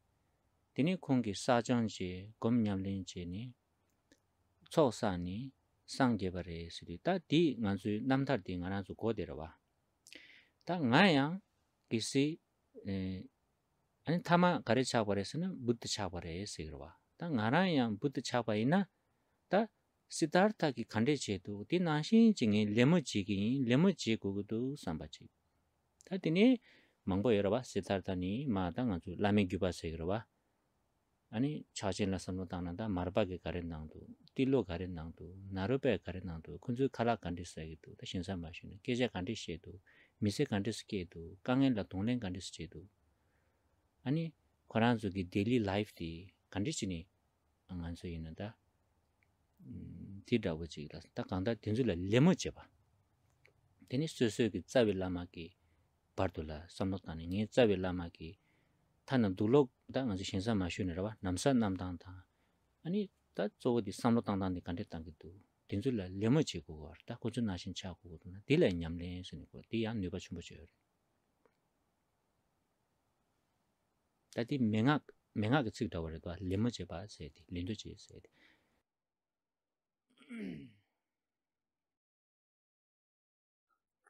Speaker 1: Tini kongi sajan je 초산이 nyamlin je ni tsok sa ni sang geba re siri. Ta di ngan zui namtar di ngana zu kode rawa. Ta ngayang kisi e, ane tama gari chakwa re sana buddha chakwa re siri rawa. Ta ngarayang buddha chakwa ta siddhartha ki khande Di lemu lemu Ta siddhartha ni 아니 차진나 선노다나다 마르바게 नता मर्पाके गरे 나르베 तिल्लो 군주 칼라 नारुपए 신사 नन्दो 계제 कराकन् 미세 आगत त신 सम्भाछिन केजे 아니 코란주기 데일리 गान्ति सेकेतो काङेन लातोने गान्ति सेतो अनि खरानजुकी दिल्ली लाइफ ती कन्डिसीनी अंगानसे नन्द ता म तिदा वचिला thānaṁ dūlok tā ngā sī shīnsā māshū nirvā, nāmsā nāṁ tāṁ tāṁ. Ani tā tsōgō tī sāmbrō tāṁ tāṁ tī kāntē tāṁ kī tū, tīnzū lā lēmā chī kū gār, tā kūchū nāshīn chā kū gō tū tī lā ñam chī tī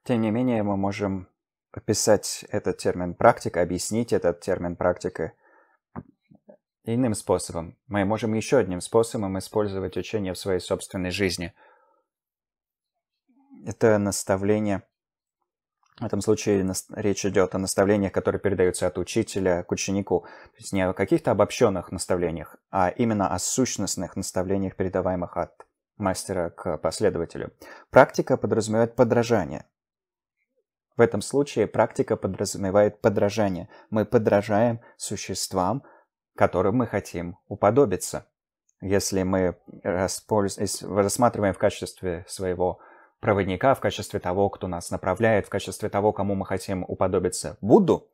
Speaker 2: Тем не менее, мы можем описать этот термин практика, объяснить этот термин практика иным способом. Мы можем еще одним способом использовать учение в своей собственной жизни. Это наставление. В этом случае речь идет о наставлениях, которые передаются от учителя к ученику. То есть не о каких-то обобщенных наставлениях, а именно о сущностных наставлениях, передаваемых от мастера к последователю. Практика подразумевает подражание – в этом случае практика подразумевает подражание. Мы подражаем существам, которым мы хотим уподобиться. Если мы рассматриваем в качестве своего проводника, в качестве того, кто нас направляет, в качестве того, кому мы хотим уподобиться Будду,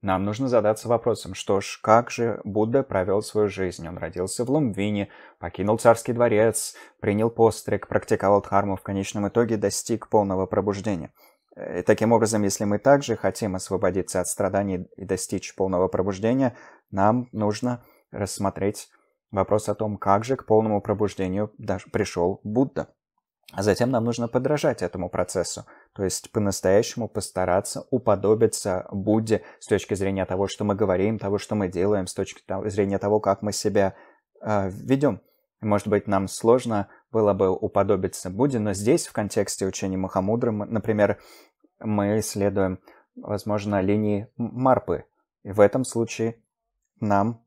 Speaker 2: нам нужно задаться вопросом, что ж, как же Будда провел свою жизнь? Он родился в Лумбине, покинул царский дворец, принял постриг, практиковал дхарму, в конечном итоге достиг полного пробуждения – Э, и таким образом, если мы также хотим освободиться от страданий и достичь полного пробуждения, нам нужно рассмотреть вопрос о том, как же к полному пробуждению даже пришел Будда. А затем нам нужно подражать этому процессу, то есть по-настоящему постараться уподобиться Будде с точки зрения того, что мы говорим, того, что мы делаем, с точки зрения того, как мы себя э, ведем. Может быть, нам сложно было бы уподобиться Будде, но здесь, в контексте учения Махамудры, мы, например, мы исследуем, возможно, линии Марпы. И в этом случае нам,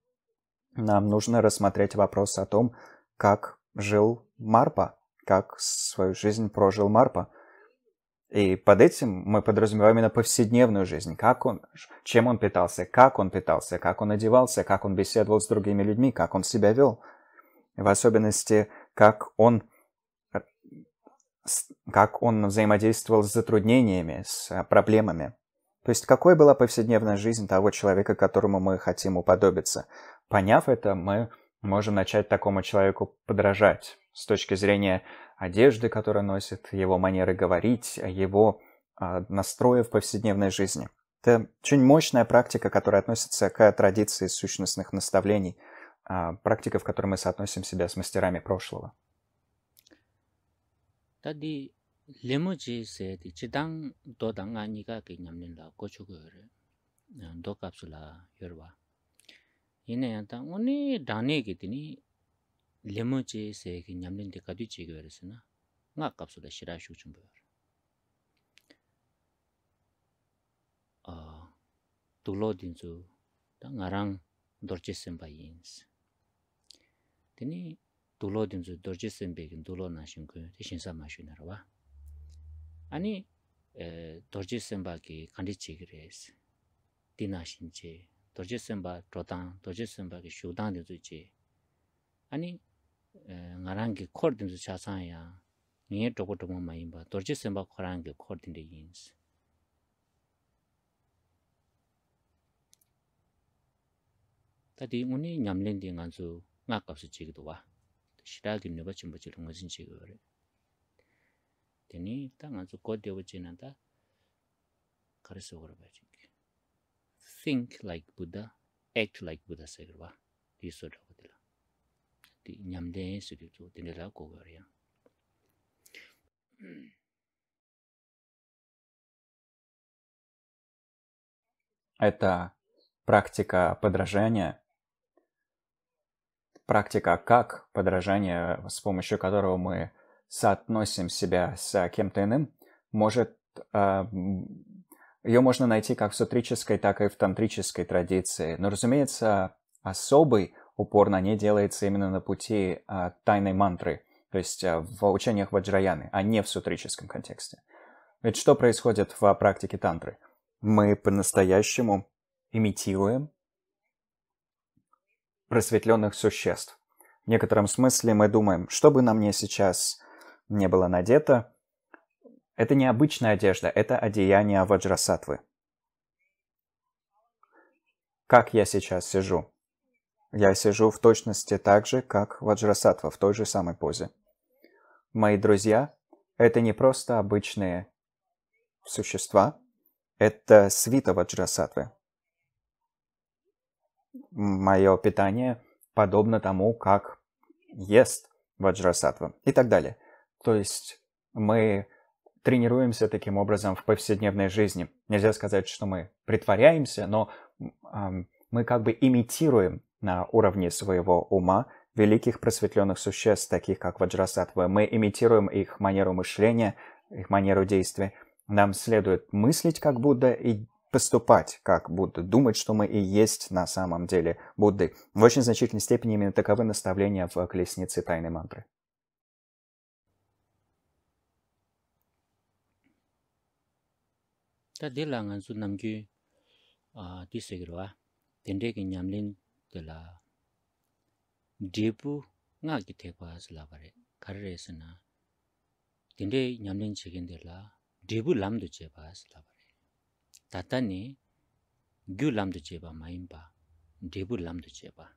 Speaker 2: нам нужно рассмотреть вопрос о том, как жил Марпа, как свою жизнь прожил Марпа. И под этим мы подразумеваем именно повседневную жизнь, как он, чем он питался, как он питался, как он одевался, как он беседовал с другими людьми, как он себя вел. В особенности как он, как он взаимодействовал с затруднениями, с а, проблемами. То есть какой была повседневная жизнь того человека, которому мы хотим уподобиться. Поняв это, мы можем начать такому человеку подражать с точки зрения одежды, которую носит, его манеры говорить, его а, настроя в повседневной жизни. Это очень мощная практика, которая относится к традиции сущностных наставлений – а, практика, в которой мы соотносим себя с мастерами прошлого.
Speaker 1: Тади лемуджи се ди до данга ника ки нямлин ла кочу а, до капсула йорва. Ине янта уни дане ки дини лемуджи се ки нямлин ди кади чи гоересна nga kapsula shira shuk chumbo yor. Tuklo dinzu ta ngarang dorche semba Tini dhulo dhinsu Dorje Sambhegen dhulo nashin kuyo, dhe shinsa maa shwinar waa. Ani e, Dorje Sambha ge kandit chee gerayas, di nashin chee, Dorje Sambha trotan, Dorje Sambha ge shiudan dhinsu chee. Ani e, nga rangi kor dhinsu shasaya, nye toko Dorje kor Tati nyamlin di nga kapsa chigido wa shiragi nyoba chimba chilo nga zin chigido wari teni ta nga think like buddha act like buddha sagir wa di so dhago dila di
Speaker 2: Это практика подражания – практика а как, подражание, с помощью которого мы соотносим себя с кем-то иным, может... А, Ее можно найти как в сутрической, так и в тантрической традиции. Но, разумеется, особый упор на ней делается именно на пути а, тайной мантры, то есть в учениях ваджраяны, а не в сутрическом контексте. Ведь что происходит в практике тантры? Мы по-настоящему имитируем просветленных существ. В некотором смысле мы думаем, что бы на мне сейчас не было надето, это не обычная одежда, это одеяние ваджрасатвы. Как я сейчас сижу? Я сижу в точности так же, как ваджрасатва, в той же самой позе. Мои друзья — это не просто обычные существа, это свита ваджрасатвы, мое питание подобно тому, как ест Ваджрасатва и так далее. То есть мы тренируемся таким образом в повседневной жизни. Нельзя сказать, что мы притворяемся, но эм, мы как бы имитируем на уровне своего ума великих просветленных существ, таких как Ваджрасатва. Мы имитируем их манеру мышления, их манеру действия. Нам следует мыслить как Будда и поступать как Будды, думать, что мы и есть на самом деле Будды. В очень значительной степени именно таковы наставления в колеснице тайной мантры.
Speaker 1: Ta di la ngan su nam ju di sikirwa, tende ki nyamlin di la debu nga ki tekwa asla bari, karare asana, tende nyamlin chikin di la debu lam du cheba asla bari tatani gyu lamdo cheba mayimba, debu lamdo cheba.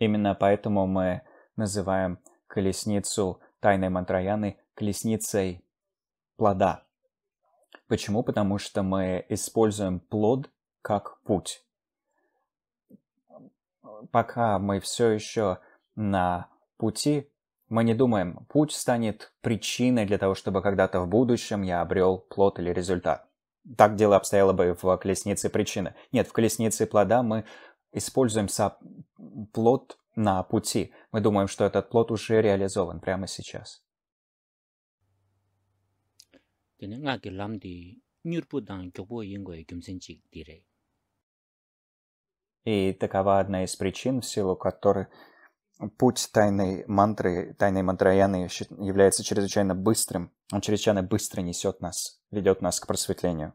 Speaker 2: Именно поэтому мы называем колесницу тайной Мантраяны колесницей плода. Почему? Потому что мы используем плод как путь. Пока мы все еще на пути, мы не думаем, путь станет причиной для того, чтобы когда-то в будущем я обрел плод или результат. Так дело обстояло бы в колеснице причины. Нет, в колеснице плода мы используем сап плод на пути. Мы думаем, что этот плод уже реализован прямо сейчас. И такова одна из причин, в силу которой путь тайной мантры, тайной мантраяны является чрезвычайно быстрым. Он чрезвычайно быстро несет нас, ведет нас к просветлению.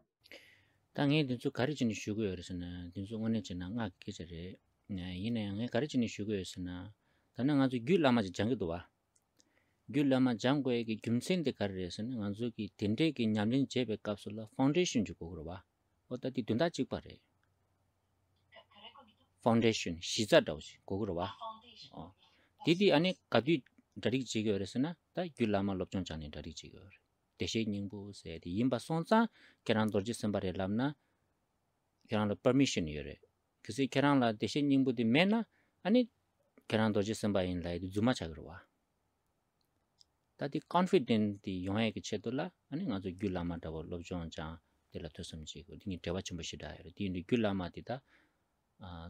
Speaker 1: 당에 된수 가르치는 쉬고요. 그래서는 된수 원에 지나가 계절에 이내에 가르치는 쉬고요에서나 나는 아주 귤라마지 장기도 와. 귤라마 장고에게 김센데 가르에서는 아주 기 된데기 냠린 제베 값을라 파운데이션 주고 그러 봐. 어디 된다 찍 파래. 파운데이션 시작다오지. 그거 봐. Ti ti ane kadu dhari ki chigyo re suna, taa Gyur lama lob chon chani dhari ki chigyo re. Deshek nyingbu, se ye di yimba son zang kerang dhorje semba re lamna, Kerang la permission ye re. Kuzi kerang la deshek nyingbu di mena, ane kerang dhorje semba inla yadu dzuma chagro wa. Taa di confident di yonhe ki ane nga zo lama chani dewa re, di lama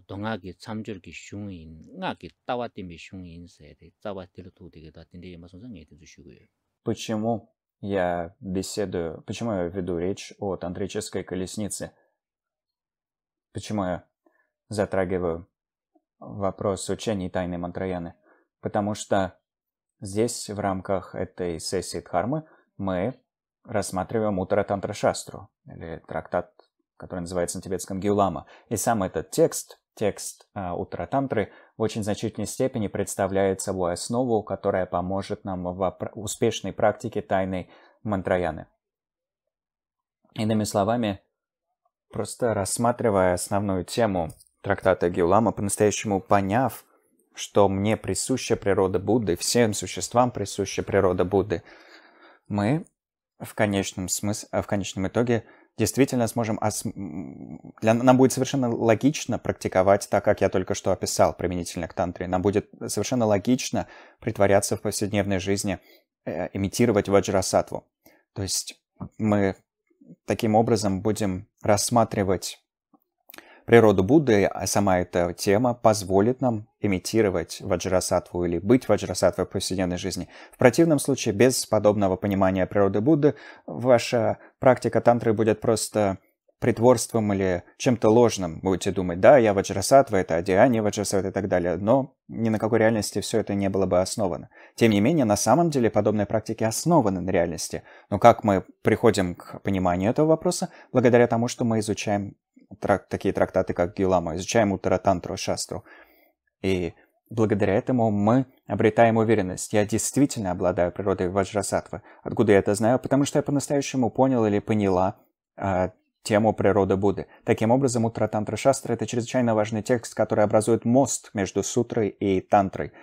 Speaker 1: 동아기 참줄기 슝인 나기 따와띠미 슝인 세대 따와띠로 도되게다 된데 마선상에 это 주시고요.
Speaker 2: Почему я беседую, почему я веду речь о тантрической колеснице? Почему я затрагиваю вопрос учений тайны Мантраяны? Потому что здесь, в рамках этой сессии Дхармы, мы рассматриваем Утра Тантра Шастру, или трактат который называется на тибетском гиулама И сам этот текст, текст э, тантры в очень значительной степени представляет собой основу, которая поможет нам в успешной практике тайной мантраяны. Иными словами, просто рассматривая основную тему трактата гиулама по-настоящему поняв, что мне присуща природа Будды, всем существам присуща природа Будды, мы в конечном, смыс... в конечном итоге – действительно сможем... Ос... Для... Нам будет совершенно логично практиковать так, как я только что описал применительно к тантре. Нам будет совершенно логично притворяться в повседневной жизни, э, имитировать ваджрасатву. То есть мы таким образом будем рассматривать природу Будды, а сама эта тема позволит нам имитировать ваджрасатву или быть ваджрасатвой в повседневной жизни. В противном случае, без подобного понимания природы Будды, ваша практика тантры будет просто притворством или чем-то ложным. Будете думать, да, я ваджрасатва, это одеяние ваджрасатва и так далее, но ни на какой реальности все это не было бы основано. Тем не менее, на самом деле подобные практики основаны на реальности. Но как мы приходим к пониманию этого вопроса? Благодаря тому, что мы изучаем трак такие трактаты, как Гилама, изучаем тантру Шастру. И благодаря этому мы Обретаем уверенность, я действительно обладаю природой ваджрасатвы. Откуда я это знаю? Потому что я по-настоящему понял или поняла э, тему природы Будды. Таким образом, Утра Тантра Шастра – это чрезвычайно важный текст, который образует мост между сутрой и тантрой.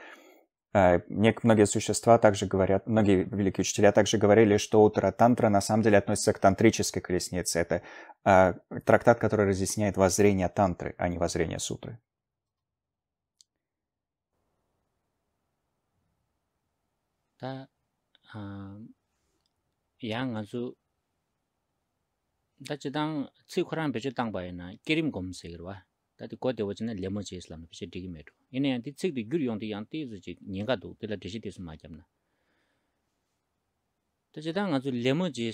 Speaker 2: Э, многие существа также говорят, многие великие учителя также говорили, что Утра Тантра на самом деле относится к тантрической колеснице. Это э, трактат, который разъясняет воззрение тантры, а не воззрение сутры.
Speaker 1: tā yā ngā su tā chī tāng cī khurāṋ pēchī tāng bāyā na kērīṃ gōṃ sē kī rwa tā tī kua tē wā chī na lēmā chī islam pēchī tī kī mē tu inā yā tī cī kī tī gyur yōng tī yāng tī yā chī nyā gā tu tī mā tā ngā su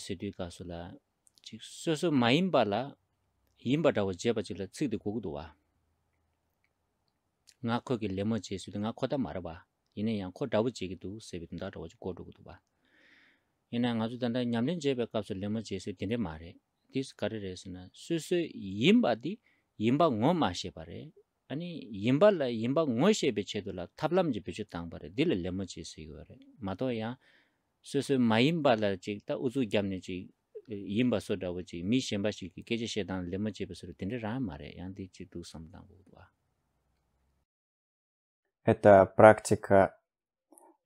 Speaker 1: sē kā su la chī sō sō mā yīṃ la tā wā chī bā chī la cī kī kū kū tu wā ngā khu kī lēmā chī sū tī ngā khu tā 이내양 코다부 지기도 세빈다 저거 고도고도 봐 이내 아주 단단 냠린 제 백값 레모 제세 되네 말해 디스 카레레스나 스스 임바디 임바 뭐 마셔 봐래 아니 임발 임바 뭐셰 비체도라 탑람 집 비주 땅 봐래 딜 레모 제세 거래 마도야 스스 마임발 지다 우주 겸네 지 ཁས ཁས ཁས ཁས ཁས ཁས ཁས ཁས ཁས ཁས ཁས ཁས ཁས ཁས ཁས ཁས ཁས
Speaker 2: Это практика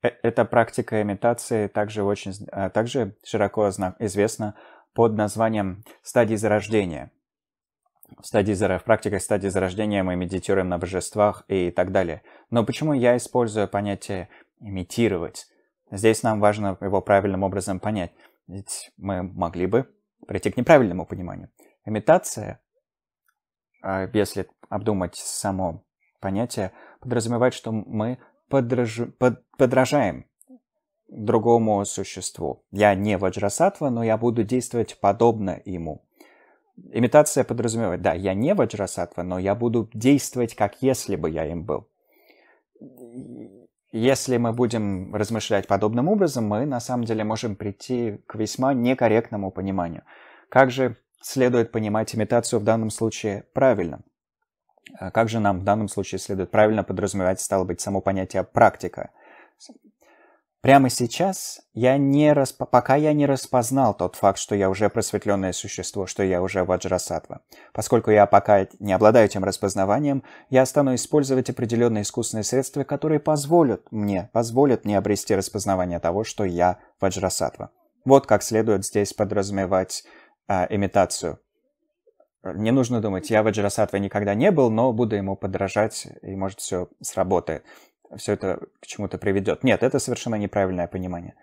Speaker 2: э, эта практика имитации также, очень, а, также широко известна под названием стадии зарождения. В стадии, в практике стадии зарождения мы медитируем на божествах и так далее. Но почему я использую понятие имитировать? Здесь нам важно его правильным образом понять. Ведь мы могли бы прийти к неправильному пониманию. Имитация, а, если обдумать само понятие, подразумевает, что мы подраж... под... подражаем другому существу. Я не ваджрасатва, но я буду действовать подобно ему. Имитация подразумевает, да, я не ваджрасатва, но я буду действовать, как если бы я им был. Если мы будем размышлять подобным образом, мы на самом деле можем прийти к весьма некорректному пониманию. Как же следует понимать имитацию в данном случае правильно? А как же нам в данном случае следует правильно подразумевать, стало быть, само понятие «практика»? Прямо сейчас я не расп... пока я не распознал тот факт, что я уже просветленное существо, что я уже ваджрасатва. Поскольку я пока не обладаю этим распознаванием, я стану использовать определенные искусственные средства, которые позволят мне, позволят мне обрести распознавание того, что я ваджрасатва. Вот как следует здесь подразумевать э, имитацию Э, не нужно думать, я в Аджирасатве никогда не был, но буду ему подражать, и, может, все сработает. Все это к чему-то приведет. Нет, это совершенно неправильное понимание.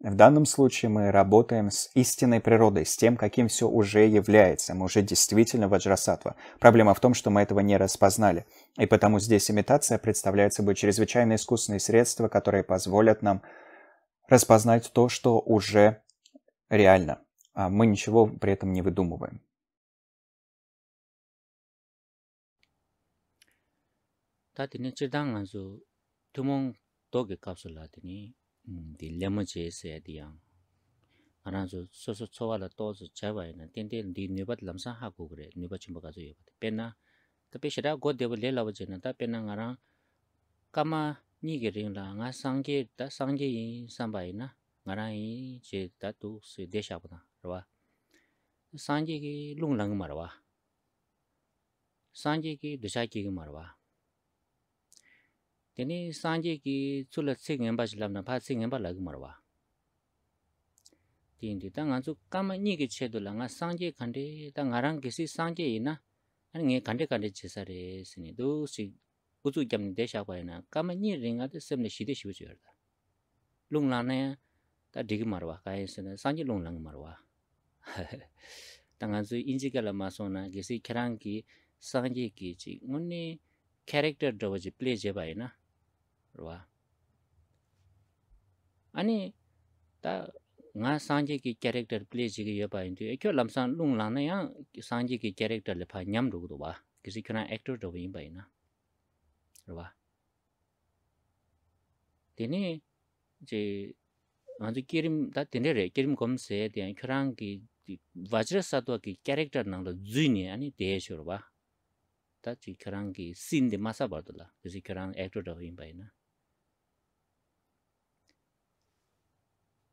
Speaker 2: В данном случае мы работаем с истинной природой, с тем, каким все уже является. Мы уже действительно ваджрасатва. Проблема в том, что мы этого не распознали. И потому здесь имитация представляет собой чрезвычайно искусственные средства, которые позволят нам распознать то, что уже реально. А мы ничего при этом не выдумываем.
Speaker 1: Tā tīne chirdā ngā su tūmōng tōki kāpsu lā tīne dī lēmā chē sēyā dīyā ngā rā su sōsō tsōwā lā tō su chaywā yā na tīne tīne dī nūpa tī lamsā hā kū kore nūpa chīmbā kā tā pē shirā tā ngā kāma ngā sāngkē tā sāngkē ngā tū sī sāngkē teni sanje ki tsula tse ngenpa shilabna pa tse ngenpa lagu marwa. Tindi, ta nga tsu kama nye ki che dula nga sanje kante, ta nga kisi sanje ina, ane nge kante kante che sare sini, do si uzu kiamni de shakwa ina, kama nye ringa ta semne shide shivu chu yarda. Lung lana ya, ta digi marwa, kaya sanje lung lang marwa. (laughs) Ta nga tsu kala maso na, kisi kerang ki sanje ki play rwa. Ani, ta nga sanje ki character play chigi yo pa yintu, ekyo lung lang na yang sanje ki character le pa nyam rugu do ba, kisi kina actor do yin pa yina, rwa. Tini, je, anzu kirim, ta tinde re, kirim masa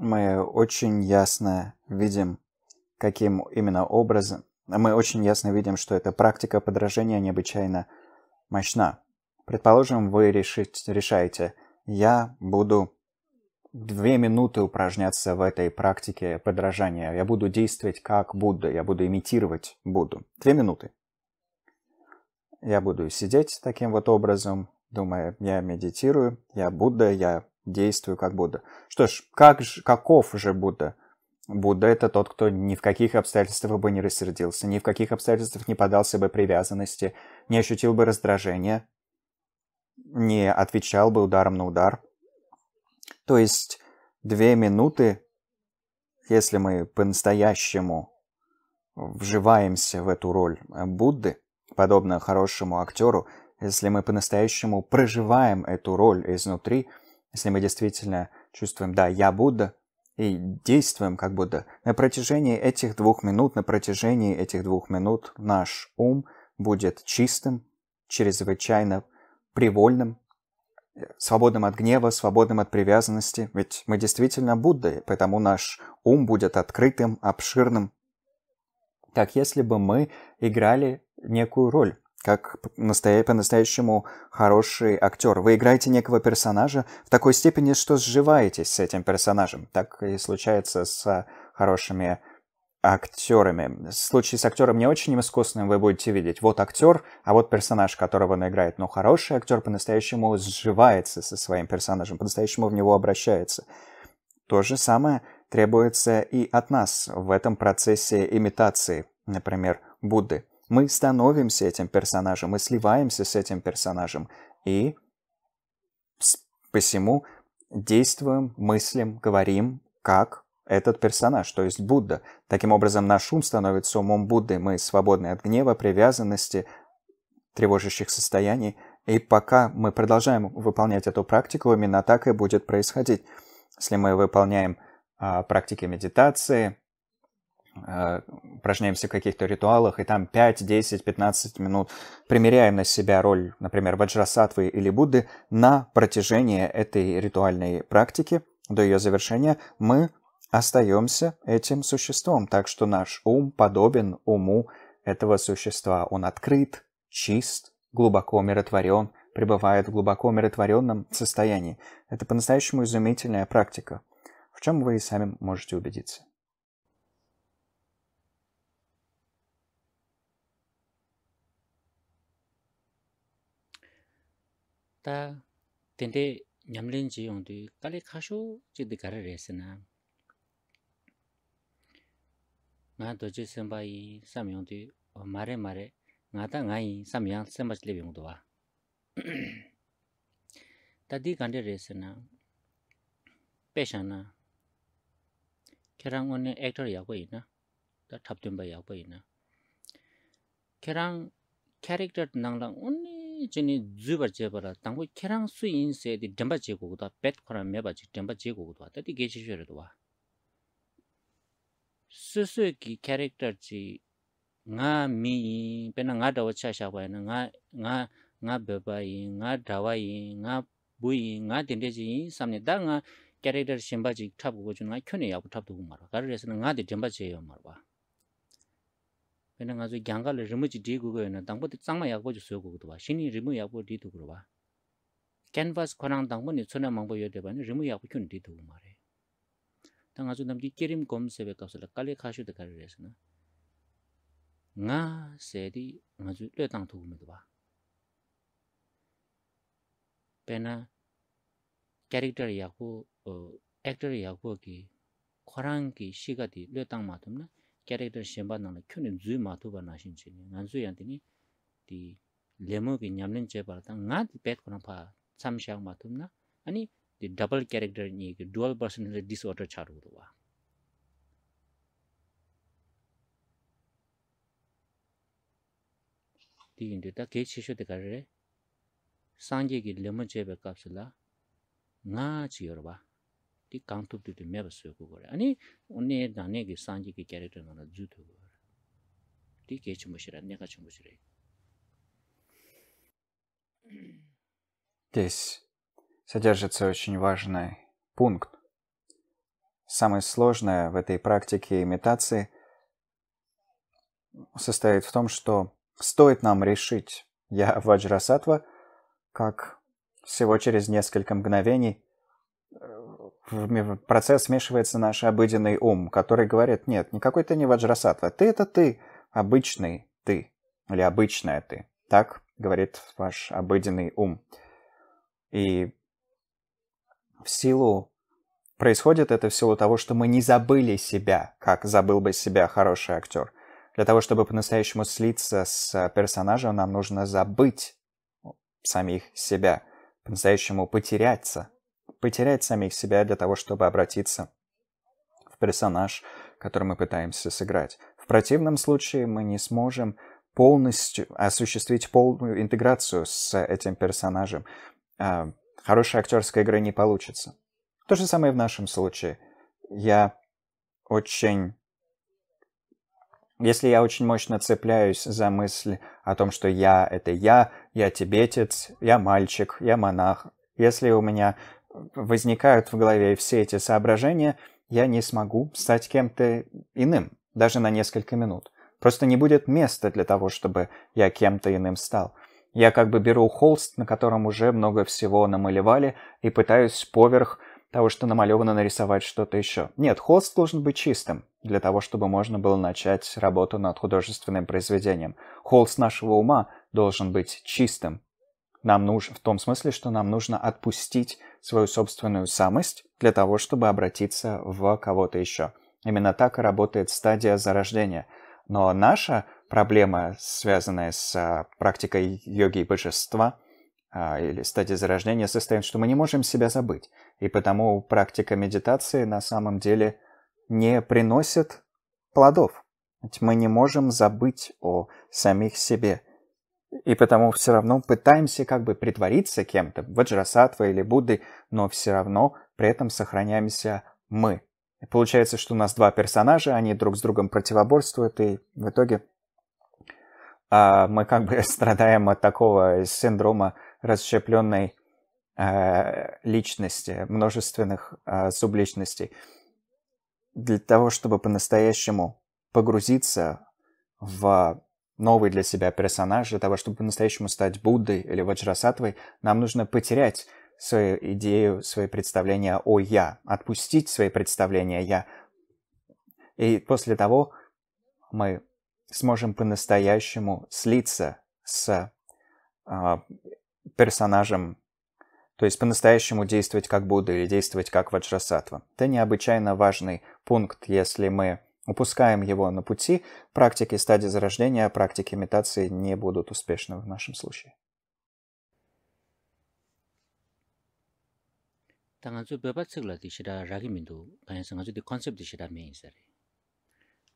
Speaker 2: мы очень ясно видим, каким именно образом, мы очень ясно видим, что эта практика подражения необычайно мощна. Предположим, вы решить, решаете, я буду две минуты упражняться в этой практике подражания, я буду действовать как Будда, я буду имитировать Будду. Две минуты. Я буду сидеть таким вот образом, думая, я медитирую, я Будда, я действую как Будда. Что ж, как ж, каков же Будда? Будда — это тот, кто ни в каких обстоятельствах бы не рассердился, ни в каких обстоятельствах не подался бы привязанности, не ощутил бы раздражения, не отвечал бы ударом на удар. То есть две минуты, если мы по-настоящему вживаемся в эту роль э, Будды, подобно хорошему актеру, если мы по-настоящему проживаем эту роль изнутри — если мы действительно чувствуем, да, я Будда, и действуем как Будда, на протяжении этих двух минут, на протяжении этих двух минут наш ум будет чистым, чрезвычайно привольным, э, свободным от гнева, свободным от привязанности, ведь мы действительно Будды, поэтому наш ум будет открытым, обширным. Так если бы мы играли некую роль, как по-настоящему хороший актер. Вы играете некого персонажа в такой степени, что сживаетесь с этим персонажем. Так и случается с хорошими актерами. В случае с актером не очень искусным вы будете видеть. Вот актер, а вот персонаж, которого он играет. Но хороший актер по-настоящему сживается со своим персонажем, по-настоящему в него обращается. То же самое требуется и от нас в этом процессе имитации, например, Будды. Мы становимся этим персонажем, мы сливаемся с этим персонажем и посему действуем, мыслим, говорим, как этот персонаж, то есть Будда. Таким образом, наш ум становится умом Будды, мы свободны от гнева, привязанности, тревожащих состояний. И пока мы продолжаем выполнять эту практику, именно так и будет происходить. Если мы выполняем а, практики медитации, а, упражняемся в каких-то ритуалах, и там 5, 10, 15 минут примеряем на себя роль, например, Ваджрасатвы или Будды на протяжении этой ритуальной практики до ее завершения, мы остаемся этим существом. Так что наш ум подобен уму этого существа. Он открыт, чист, глубоко умиротворен, пребывает в глубоко умиротворенном состоянии. Это по-настоящему изумительная практика, в чем вы и сами можете убедиться.
Speaker 1: tā tēntē ñamlēn jī yōntū kāli kāshū jī dī kārā rēsī nā. ngā tō jī sēmbā yī sām yōntū mārē mārē ngā tā ngā yī sām yāng sēmbā jī lēb yōntū wā. tā dī kāndē rēsī nā pēshā nā kērāng ngōne ektor yāgwa ᱛᱟᱝᱜᱩ ᱠᱷᱮᱨᱟᱝ ᱥᱩᱭᱤᱱᱥᱮ ᱫᱤ ᱰᱮᱢᱵᱟ ᱡᱮᱜᱚᱜᱚ ᱫᱚ di ᱠᱷᱚᱨᱟ ᱢᱮᱵᱟ ᱡᱮ ᱰᱮᱢᱵᱟ ᱡᱮᱜᱚᱜᱚ ᱫᱚ ᱛᱟᱛᱤ ᱜᱮᱡᱤ ᱡᱮᱨᱮ ᱫᱚ ᱵᱟ ᱛᱟᱛᱤ ᱜᱮᱡᱤ ᱡᱮᱨᱮ ᱫᱚ nga ᱛᱟᱛᱤ ᱜᱮᱡᱤ nga ᱫᱚ ᱵᱟ ᱛᱟᱛᱤ nga ᱡᱮᱨᱮ ᱫᱚ ᱵᱟ ᱛᱟᱛᱤ ᱜᱮᱡᱤ ᱡᱮᱨᱮ ᱫᱚ ᱵᱟ ᱛᱟᱛᱤ ᱜᱮᱡᱤ ᱡᱮᱨᱮ ᱫᱚ ᱵᱟ ᱛᱟᱛᱤ ᱜᱮᱡᱤ ᱡᱮᱨᱮ ᱫᱚ ᱵᱟ ᱛᱟᱛᱤ ᱜᱮᱡᱤ ᱡᱮᱨᱮ ᱫᱚ ᱵᱟ ᱛᱟᱛᱤ ᱜᱮᱡᱤ ᱡᱮᱨᱮ ᱫᱚ ᱵᱟ ᱛᱟᱛᱤ ᱜᱮᱡᱤ ᱡᱮᱨᱮ ᱫᱚ ᱵᱟ ᱛᱟᱛᱤ pēnā ngā sō gyāngā lā dī gu gu yu nā dāngbō tī tsāngmā yāqbō chī sō gu gu dhwa, shīni rīmu yāqbō dī tu gu rwa. Canvas khurāng dāngbō nī tsūnā māngbō yu dhwa nī rīmu yāqbō dī tu gu ma rē. Tā ngā sō nām dī gōm sē bē kāp kāli khāshū kāli rē ngā sē dī lē tāng tu gu mi Pēnā character actor ki khurāng ki shīgā dī lē tāng mā tu 캐릭터 siyempaa nanglaa kyunni zui maathoo baar naaxin chiini ngaan zui yaantini di lemo ki nyamlin cheebaa 아니 디 di pet kuna 듀얼 tsam shaak maathoom naa ani di double karakter nyee ki dual personality disorder chaar uruwaa di di sangye ki lemo di kāngtūp tu tu mēba sū gu gore. Ani unne dhāne ki sāngi ki character nā dzū tu gu gore. Di kē chumbu shirā, neka chumbu shirā.
Speaker 2: Здесь содержится очень важный пункт. Самое сложное в этой практике имитации состоит в том, что стоит нам решить «я ваджрасатва», как всего через несколько мгновений – в процесс смешивается наш обыденный ум, который говорит, нет, никакой ты не ваджрасатва, ты это ты, обычный ты или обычная ты. Так говорит ваш обыденный ум. И в силу происходит это в силу того, что мы не забыли себя, как забыл бы себя хороший актер. Для того, чтобы по-настоящему слиться с персонажем, нам нужно забыть самих себя, по-настоящему потеряться – потерять самих себя для того, чтобы обратиться в персонаж, который мы пытаемся сыграть. В противном случае мы не сможем полностью осуществить полную интеграцию с этим персонажем. А, хорошей актерской игры не получится. То же самое в нашем случае. Я очень... Если я очень мощно цепляюсь за мысль о том, что я — это я, я тибетец, я мальчик, я монах, если у меня возникают в голове, все эти соображения, я не смогу стать кем-то иным, даже на несколько минут. Просто не будет места для того, чтобы я кем-то иным стал. Я как бы беру холст, на котором уже много всего намалевали, и пытаюсь поверх того, что намалевано, нарисовать что-то еще. Нет, холст должен быть чистым, для того, чтобы можно было начать работу над художественным произведением. Холст нашего ума должен быть чистым. Нам нужно, в том смысле, что нам нужно отпустить свою собственную самость для того, чтобы обратиться в кого-то еще. Именно так и работает стадия зарождения. Но наша проблема, связанная с а, практикой йоги и божества, а, или стадия зарождения, состоит, в том, что мы не можем себя забыть. И потому практика медитации на самом деле не приносит плодов. Ведь мы не можем забыть о самих себе – и потому все равно пытаемся как бы притвориться кем-то, ваджрасатва или Буддой, но все равно при этом сохраняемся мы. И получается, что у нас два персонажа, они друг с другом противоборствуют, и в итоге э, мы как бы (laughs) страдаем от такого синдрома расщепленной э, личности, множественных э, субличностей. Для того, чтобы по-настоящему погрузиться в новый для себя персонаж, для того, чтобы по-настоящему стать Буддой или Ваджрасатвой, нам нужно потерять свою идею, свои представления о «я», отпустить свои представления «я». И после того мы сможем по-настоящему слиться с э, персонажем, то есть по-настоящему действовать как Будда или действовать как Ваджрасатва. Это необычайно важный пункт, если мы упускаем его на пути, практики стадии зарождения, практики имитации не будут успешны в нашем случае.
Speaker 1: Tā ngā tsū bēbā tsikla di shirā rāgi mīndu, kāyā sā ngā tsū di concept di shirā mēyī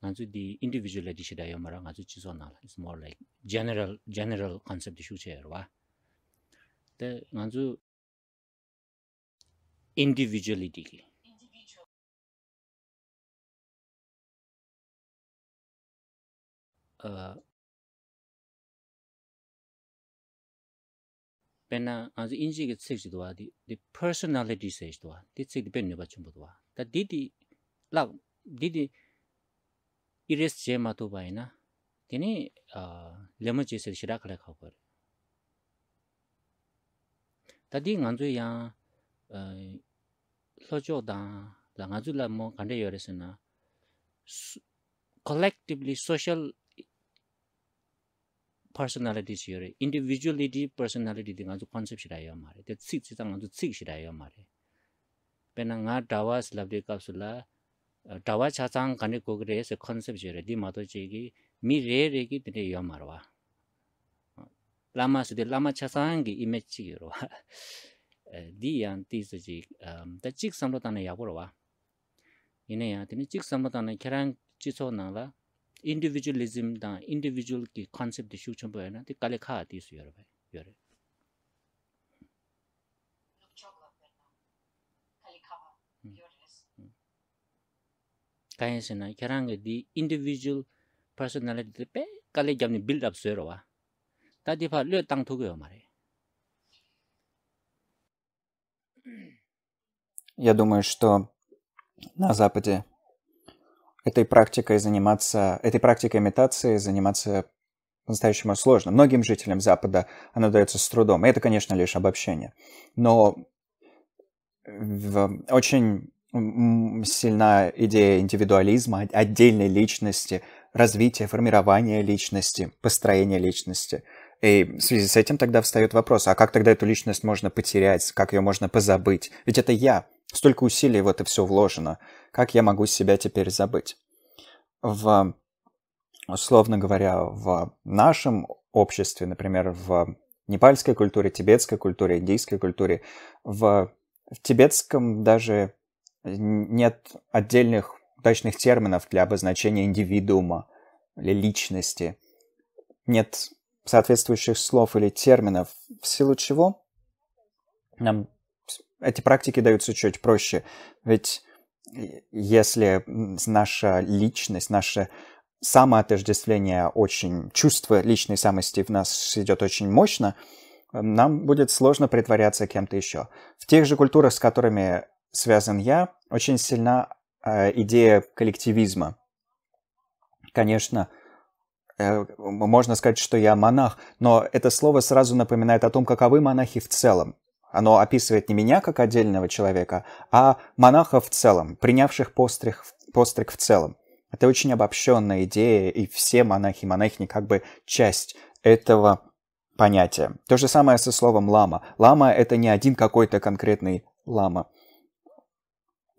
Speaker 1: it's more like general, general concept di shū chē yarwa. Tā ngā tsū pena as inji ge tsik ji dwa di the personality se ji dwa di tsik di pen ne ba chum dwa ta di di la di di iris je ma tu ba collectively social personality theory individuality personality the ngaju concept shira yo mare the six chita ngaju six shira yo mare pena nga dawa slab de kapsula eh, dawa cha chang kane ko gre se concept jere di ma to che mi re re gi de yo marwa lama se de lama cha ki gi image chi ro (laughs) eh, di yan ti se ji da chik sam lo ta ne ya go ro wa ine ya de ne chik sam individualism da individual ki concept de shuchum ba na de kale kha ti su yor ba yor hmm. kaya sina kerangi di individual personality de pe kale jamni build up su yor ba ta di le tang
Speaker 2: Я думаю, что на Западе этой практикой заниматься, этой практикой имитации заниматься по-настоящему сложно. Многим жителям Запада она дается с трудом. И это, конечно, лишь обобщение. Но очень сильна идея индивидуализма, отдельной личности, развития, формирования личности, построения личности. И в связи с этим тогда встает вопрос, а как тогда эту личность можно потерять, как ее можно позабыть? Ведь это я, Столько усилий в это все вложено. Как я могу себя теперь забыть? В, условно говоря, в нашем обществе, например, в непальской культуре, тибетской культуре, индийской культуре, в, в тибетском даже нет отдельных точных терминов для обозначения индивидуума или личности. Нет соответствующих слов или терминов, в силу чего нам эти практики даются чуть проще. Ведь если наша личность, наше самоотождествление очень, чувство личной самости в нас идет очень мощно, эм, нам будет сложно притворяться кем-то еще. В тех же культурах, с которыми связан я, очень сильна э, идея коллективизма. Конечно, э, можно сказать, что я монах, но это слово сразу напоминает о том, каковы монахи в целом. Оно описывает не меня как отдельного человека, а монахов в целом, принявших постриг, постриг в целом. Это очень обобщенная идея, и все монахи и монахини как бы часть этого понятия. То же самое со словом лама. Лама — это не один какой-то конкретный лама.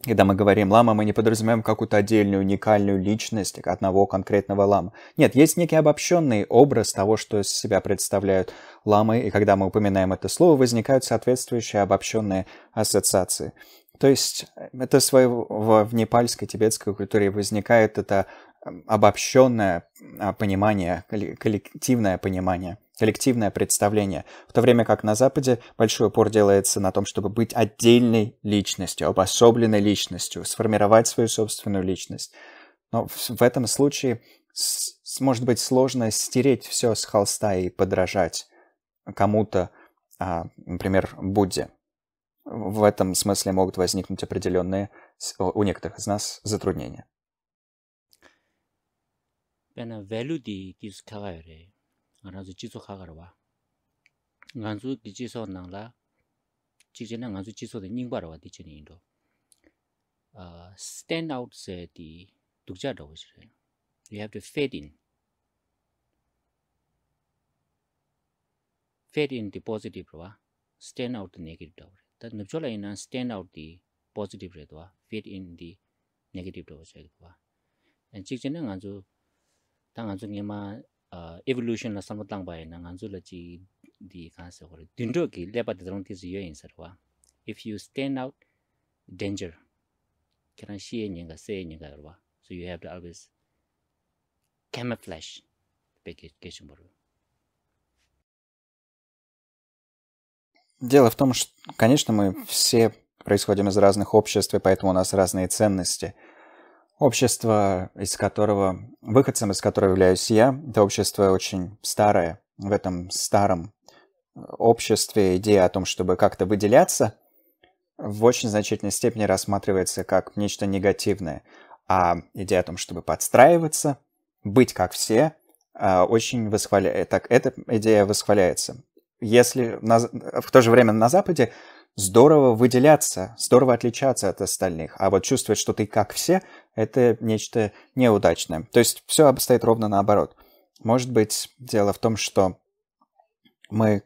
Speaker 2: Когда мы говорим лама, мы не подразумеваем какую-то отдельную, уникальную личность одного конкретного лама. Нет, есть некий обобщенный образ того, что из себя представляют ламы, и когда мы упоминаем это слово, возникают соответствующие обобщенные ассоциации. То есть э, это своего в непальской, тибетской культуре возникает это эм, обобщенное а, понимание, коллективное понимание – коллективное представление, в то время как на Западе большой упор делается на том, чтобы быть отдельной личностью, обособленной личностью, сформировать свою собственную личность. Но в этом случае может быть сложно стереть все с холста и подражать кому-то, а, например, Будде. В этом смысле могут возникнуть определенные у некоторых из нас затруднения.
Speaker 1: Ben a veludi nga nga tsu chi tsu khakarwa nga tsu chi tsu nangla chi chi nangla nga tsu stand out se di you have to fade in fade in the positive rawa stand out the negative rawa ta nipcho layi na stand out the positive rawa thwa fade in the negative rawa shiray kwa chi chi nangla nga evolution la sanwa tangba ya na nganzu la chi di khansa gore dindo ki lepa de drong ti yo answer wa if you stand out danger kana shi ye nga se ye nga wa so you have to always camouflage package kitchen boru
Speaker 2: Дело в том, что, конечно, мы все происходим из разных обществ, и поэтому у нас разные ценности – Общество, из которого, выходцем из которого являюсь я, это общество очень старое. В этом старом э, обществе идея о том, чтобы как-то выделяться, в очень значительной степени рассматривается как нечто негативное. А идея о том, чтобы подстраиваться, быть как все, э, очень восхваляется. Э, так, эта идея восхваляется. Если на... в то же время на Западе здорово выделяться, здорово отличаться от остальных. А вот чувствовать, что ты как все, это нечто неудачное. То есть все обстоит ровно наоборот. Может быть, дело в том, что мы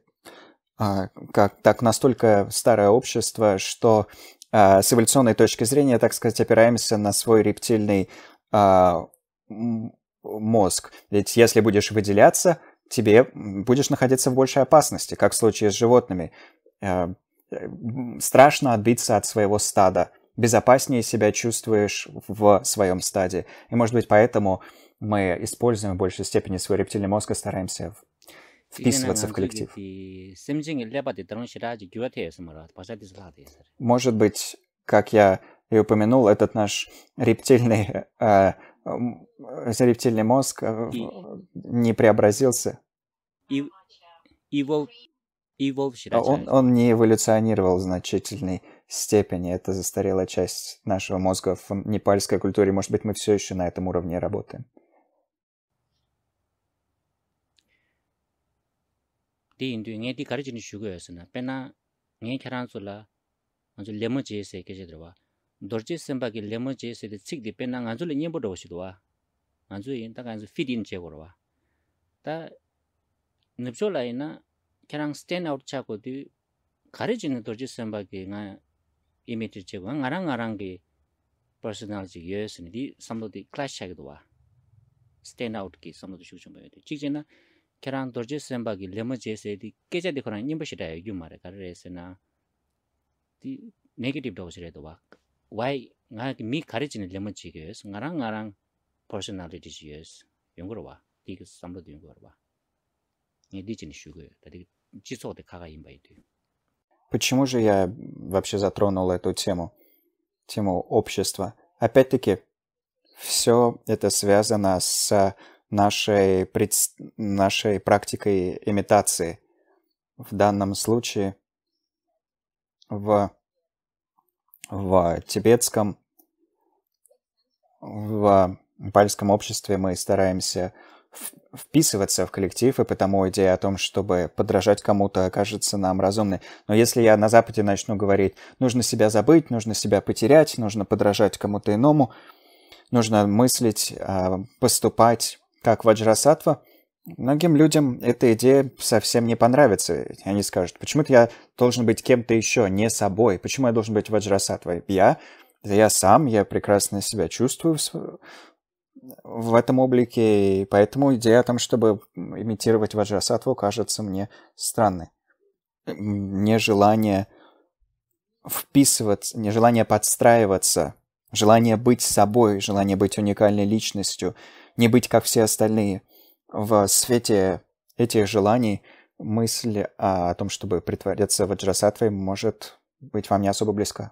Speaker 2: а, как так настолько старое общество, что а, с эволюционной точки зрения, так сказать, опираемся на свой рептильный а, мозг. Ведь если будешь выделяться, тебе будешь находиться в большей опасности, как в случае с животными. Э, э, страшно отбиться от своего стада безопаснее себя чувствуешь в своем стадии. И, может быть, поэтому мы используем в большей степени свой рептильный мозг и стараемся вписываться в коллектив. Может быть, как я и упомянул, этот наш рептильный, э, э рептильный мозг э, не преобразился.
Speaker 1: и Его Evil считается... Он, он
Speaker 2: не эволюционировал в значительной степени. Это застарелая часть нашего мозга в непальской культуре. Может быть, мы все еще на этом уровне работаем.
Speaker 1: Di indu nge di kari jini shugo yosana, pena nge kheran sula anzu lemo jeye se keche dhruwa. Dorje semba ki lemo jeye se di cik di pena anzu le nyembo dhawo shidwa. Anzu yin taka anzu fit in che korwa. Ta nipcho la ina 걔랑 stand out cha ko di gari jin do ji sem ba ge nga image che wa ngara ngara ge personal ji yes ni di sam do di clash cha ge do wa stand out ki sam do shu chung ba de chi jin na kerang do ji sem ba ge le ma je se di ke ja de khran na negative why mi personality
Speaker 2: Почему же я вообще затронул эту тему? Тему общества. Опять-таки, все это связано с нашей, пред... нашей практикой имитации. В данном случае в, в тибетском, в пальском обществе мы стараемся вписываться в коллектив, и потому идея о том, чтобы подражать кому-то, кажется нам разумной. Но если я на Западе начну говорить, нужно себя забыть, нужно себя потерять, нужно подражать кому-то иному, нужно мыслить, а, поступать как ваджрасатва, многим людям эта идея совсем не понравится. Они скажут, почему-то я должен быть кем-то еще, не собой, почему я должен быть ваджрасатвой? Я я сам, я прекрасно себя чувствую в этом облике, и поэтому идея о том, чтобы имитировать ваджрасатву, кажется мне странной. Нежелание вписываться, нежелание подстраиваться, желание быть собой, желание быть уникальной личностью, не быть как все остальные. В свете этих желаний мысль о том, чтобы притворяться ваджрасатвой, может быть вам не особо близка.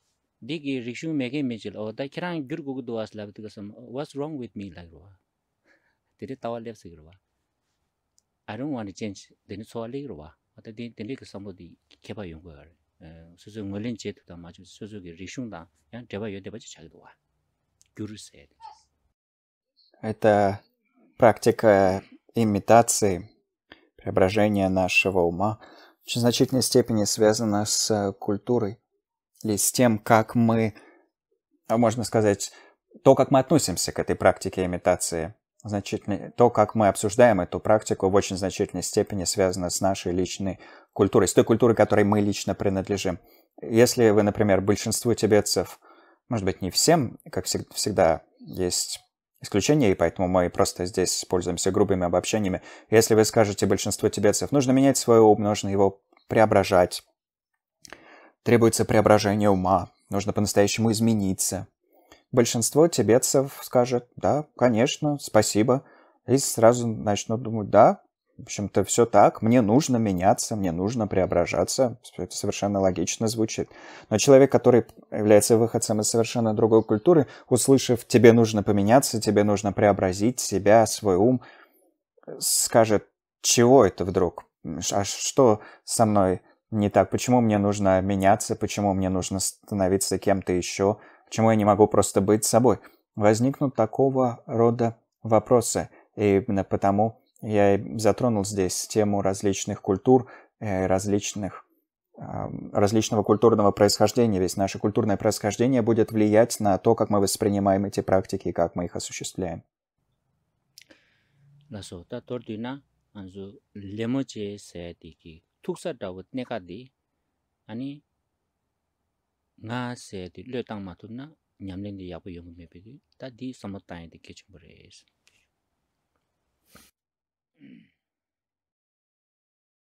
Speaker 1: 디기 리슈 메게 메질 어다 키랑 규르고 도와스 라브드가섬 what's wrong with me like wa 데레 타와 렙스 그러와 i don't want 데니 소알리 그러와 어다 데 데리 그 somebody 개바 연구가 수수 멀린 제도다 마주 수수기 리슌다 양 대바 여대바지 자기도 와 규르세
Speaker 2: это практика имитации преображения нашего ума в значительной степени связана с культурой или с тем, как мы, а можно сказать, то, как мы относимся к этой практике имитации, значительно, то, как мы обсуждаем эту практику, в очень значительной степени связано с нашей личной культурой, с той культурой, которой мы лично принадлежим. Если вы, например, большинству тибетцев, может быть, не всем, как всегда, есть исключения, и поэтому мы просто здесь пользуемся грубыми обобщениями. Если вы скажете большинству тибетцев, нужно менять свой ум, нужно его преображать, Требуется преображение ума, нужно по-настоящему измениться. Большинство тибетцев скажет, да, конечно, спасибо. И сразу начнут думать, да, в общем-то, все так, мне нужно меняться, мне нужно преображаться. Это совершенно логично звучит. Но человек, который является выходцем из совершенно другой культуры, услышав «тебе нужно поменяться, тебе нужно преобразить себя, свой ум», скажет «чего это вдруг? А что со мной не так, почему мне нужно меняться, почему мне нужно становиться кем-то еще, почему я не могу просто быть собой. Возникнут такого рода вопросы. И именно потому я и затронул здесь тему различных культур, э, различных различного культурного происхождения, весь наше культурное происхождение будет влиять на то, как мы воспринимаем эти практики и как мы их осуществляем.
Speaker 1: Ласота тордина анзу лемоче сетики 툭사라고 내가디 아니 나세디 려땅 마투나 냠랜디 야부 용음 메비디 다디 섬었다이디 개춤브레스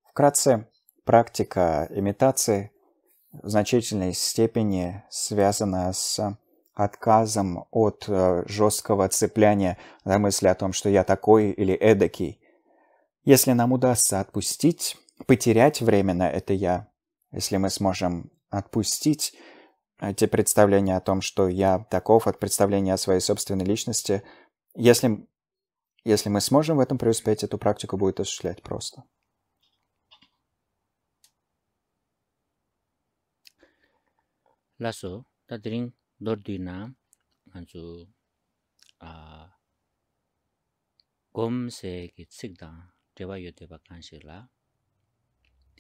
Speaker 2: Вкратце, практика имитации в значительной степени связана с отказом от э, жесткого цепляния на мысли о том, что я такой или эдакий. Если нам удастся отпустить потерять время на это я. Если мы сможем отпустить э, те представления о том, что я таков, от представления о своей собственной личности, если, если мы сможем в этом преуспеть, эту практику будет осуществлять просто.
Speaker 1: Ласо, тадрин дордина, анзу гомсеги цигдан, дева йодева каншила,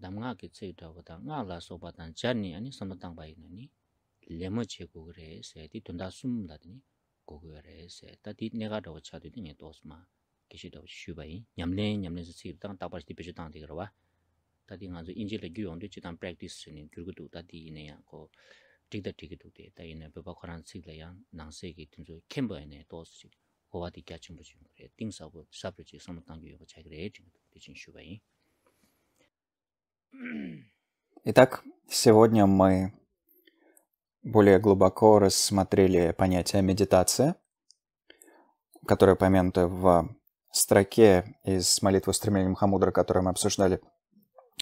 Speaker 1: dam ngā kī tsē yu tā wadā ngā lā sō bā tān chā nī anī sāma tāng bā yī nā nī lé mā chē gu gu rē sē tī tuñ tā sūm lā tī nī gu gu rē sē tā tī nē gā rā wā chā tī tī ngē tō sū mā kī shī tā wā shū bā yī ñam lē ñam lē tāng tī wā ngā in lā gyū yōng tāng practice yā ngā
Speaker 2: Итак, сегодня мы более глубоко рассмотрели понятие медитация, которое помянуто в строке из молитвы стремления Хамудра, которую мы обсуждали.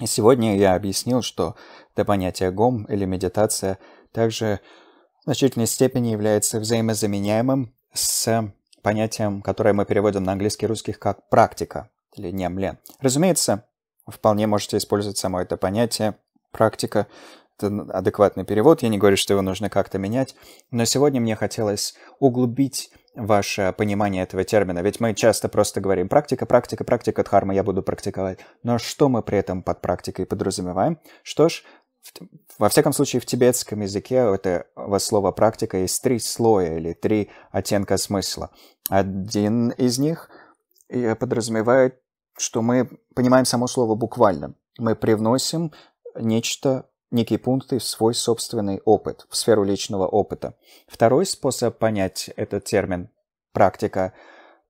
Speaker 2: И сегодня я объяснил, что это понятие гом или медитация также в значительной степени является взаимозаменяемым с понятием, которое мы переводим на английский и русский как «практика» или «немле». Разумеется, вполне можете использовать само это понятие. Практика — это адекватный перевод, я не говорю, что его нужно как-то менять, но сегодня мне хотелось углубить ваше понимание этого термина. Ведь мы часто просто говорим «практика, практика, практика дхармы, я буду практиковать». Но что мы при этом под практикой подразумеваем? Что ж, во всяком случае, в тибетском языке этого слова «практика» есть три слоя или три оттенка смысла. Один из них э, подразумевает что мы понимаем само слово буквально. Мы привносим нечто, некие пункты в свой собственный опыт, в сферу личного опыта. Второй способ понять этот термин «практика»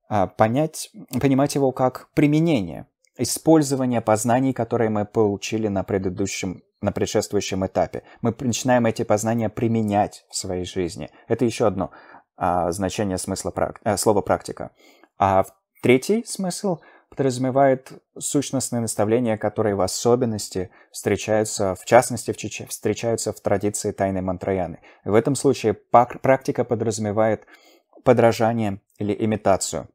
Speaker 2: а, — понять, понимать его как применение, использование познаний, которые мы получили на предыдущем на предшествующем этапе. Мы начинаем эти познания применять в своей жизни. Это еще одно а, значение смысла прак... а, слова практика. А третий смысл подразумевает сущностные наставления, которые в особенности встречаются, в частности, в Чече, встречаются в традиции тайной мантраяны. В этом случае практика подразумевает подражание или имитацию.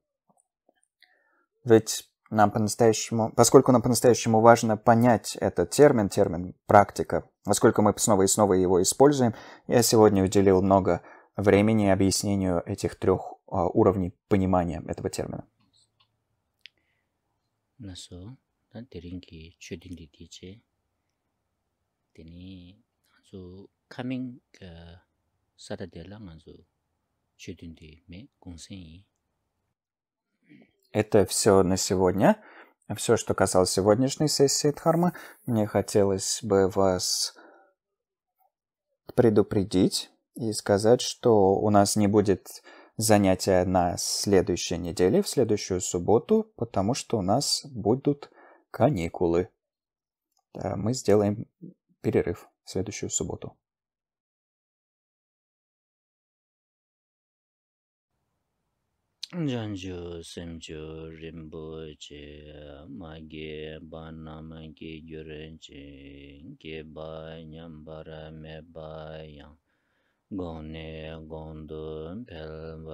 Speaker 2: Ведь нам по-настоящему, поскольку нам по-настоящему важно понять этот термин, термин практика, поскольку мы снова и снова его используем, я сегодня уделил много времени объяснению этих трех а, уровней понимания этого термина.
Speaker 1: 나서 난 데링기 최딩기 디제 데니 아주 카밍 그 사다델랑 아주 최딩디 매 공생이
Speaker 2: Это все на сегодня. Все, что касалось сегодняшней сессии Дхармы, мне хотелось бы вас предупредить и сказать, что у нас не будет занятия на следующей неделе, в следующую субботу, потому что у нас будут каникулы. Э, мы сделаем перерыв в следующую
Speaker 3: субботу.
Speaker 1: Janju semchu rinpoche mage banam ki gyurenche ke ba དང དང དང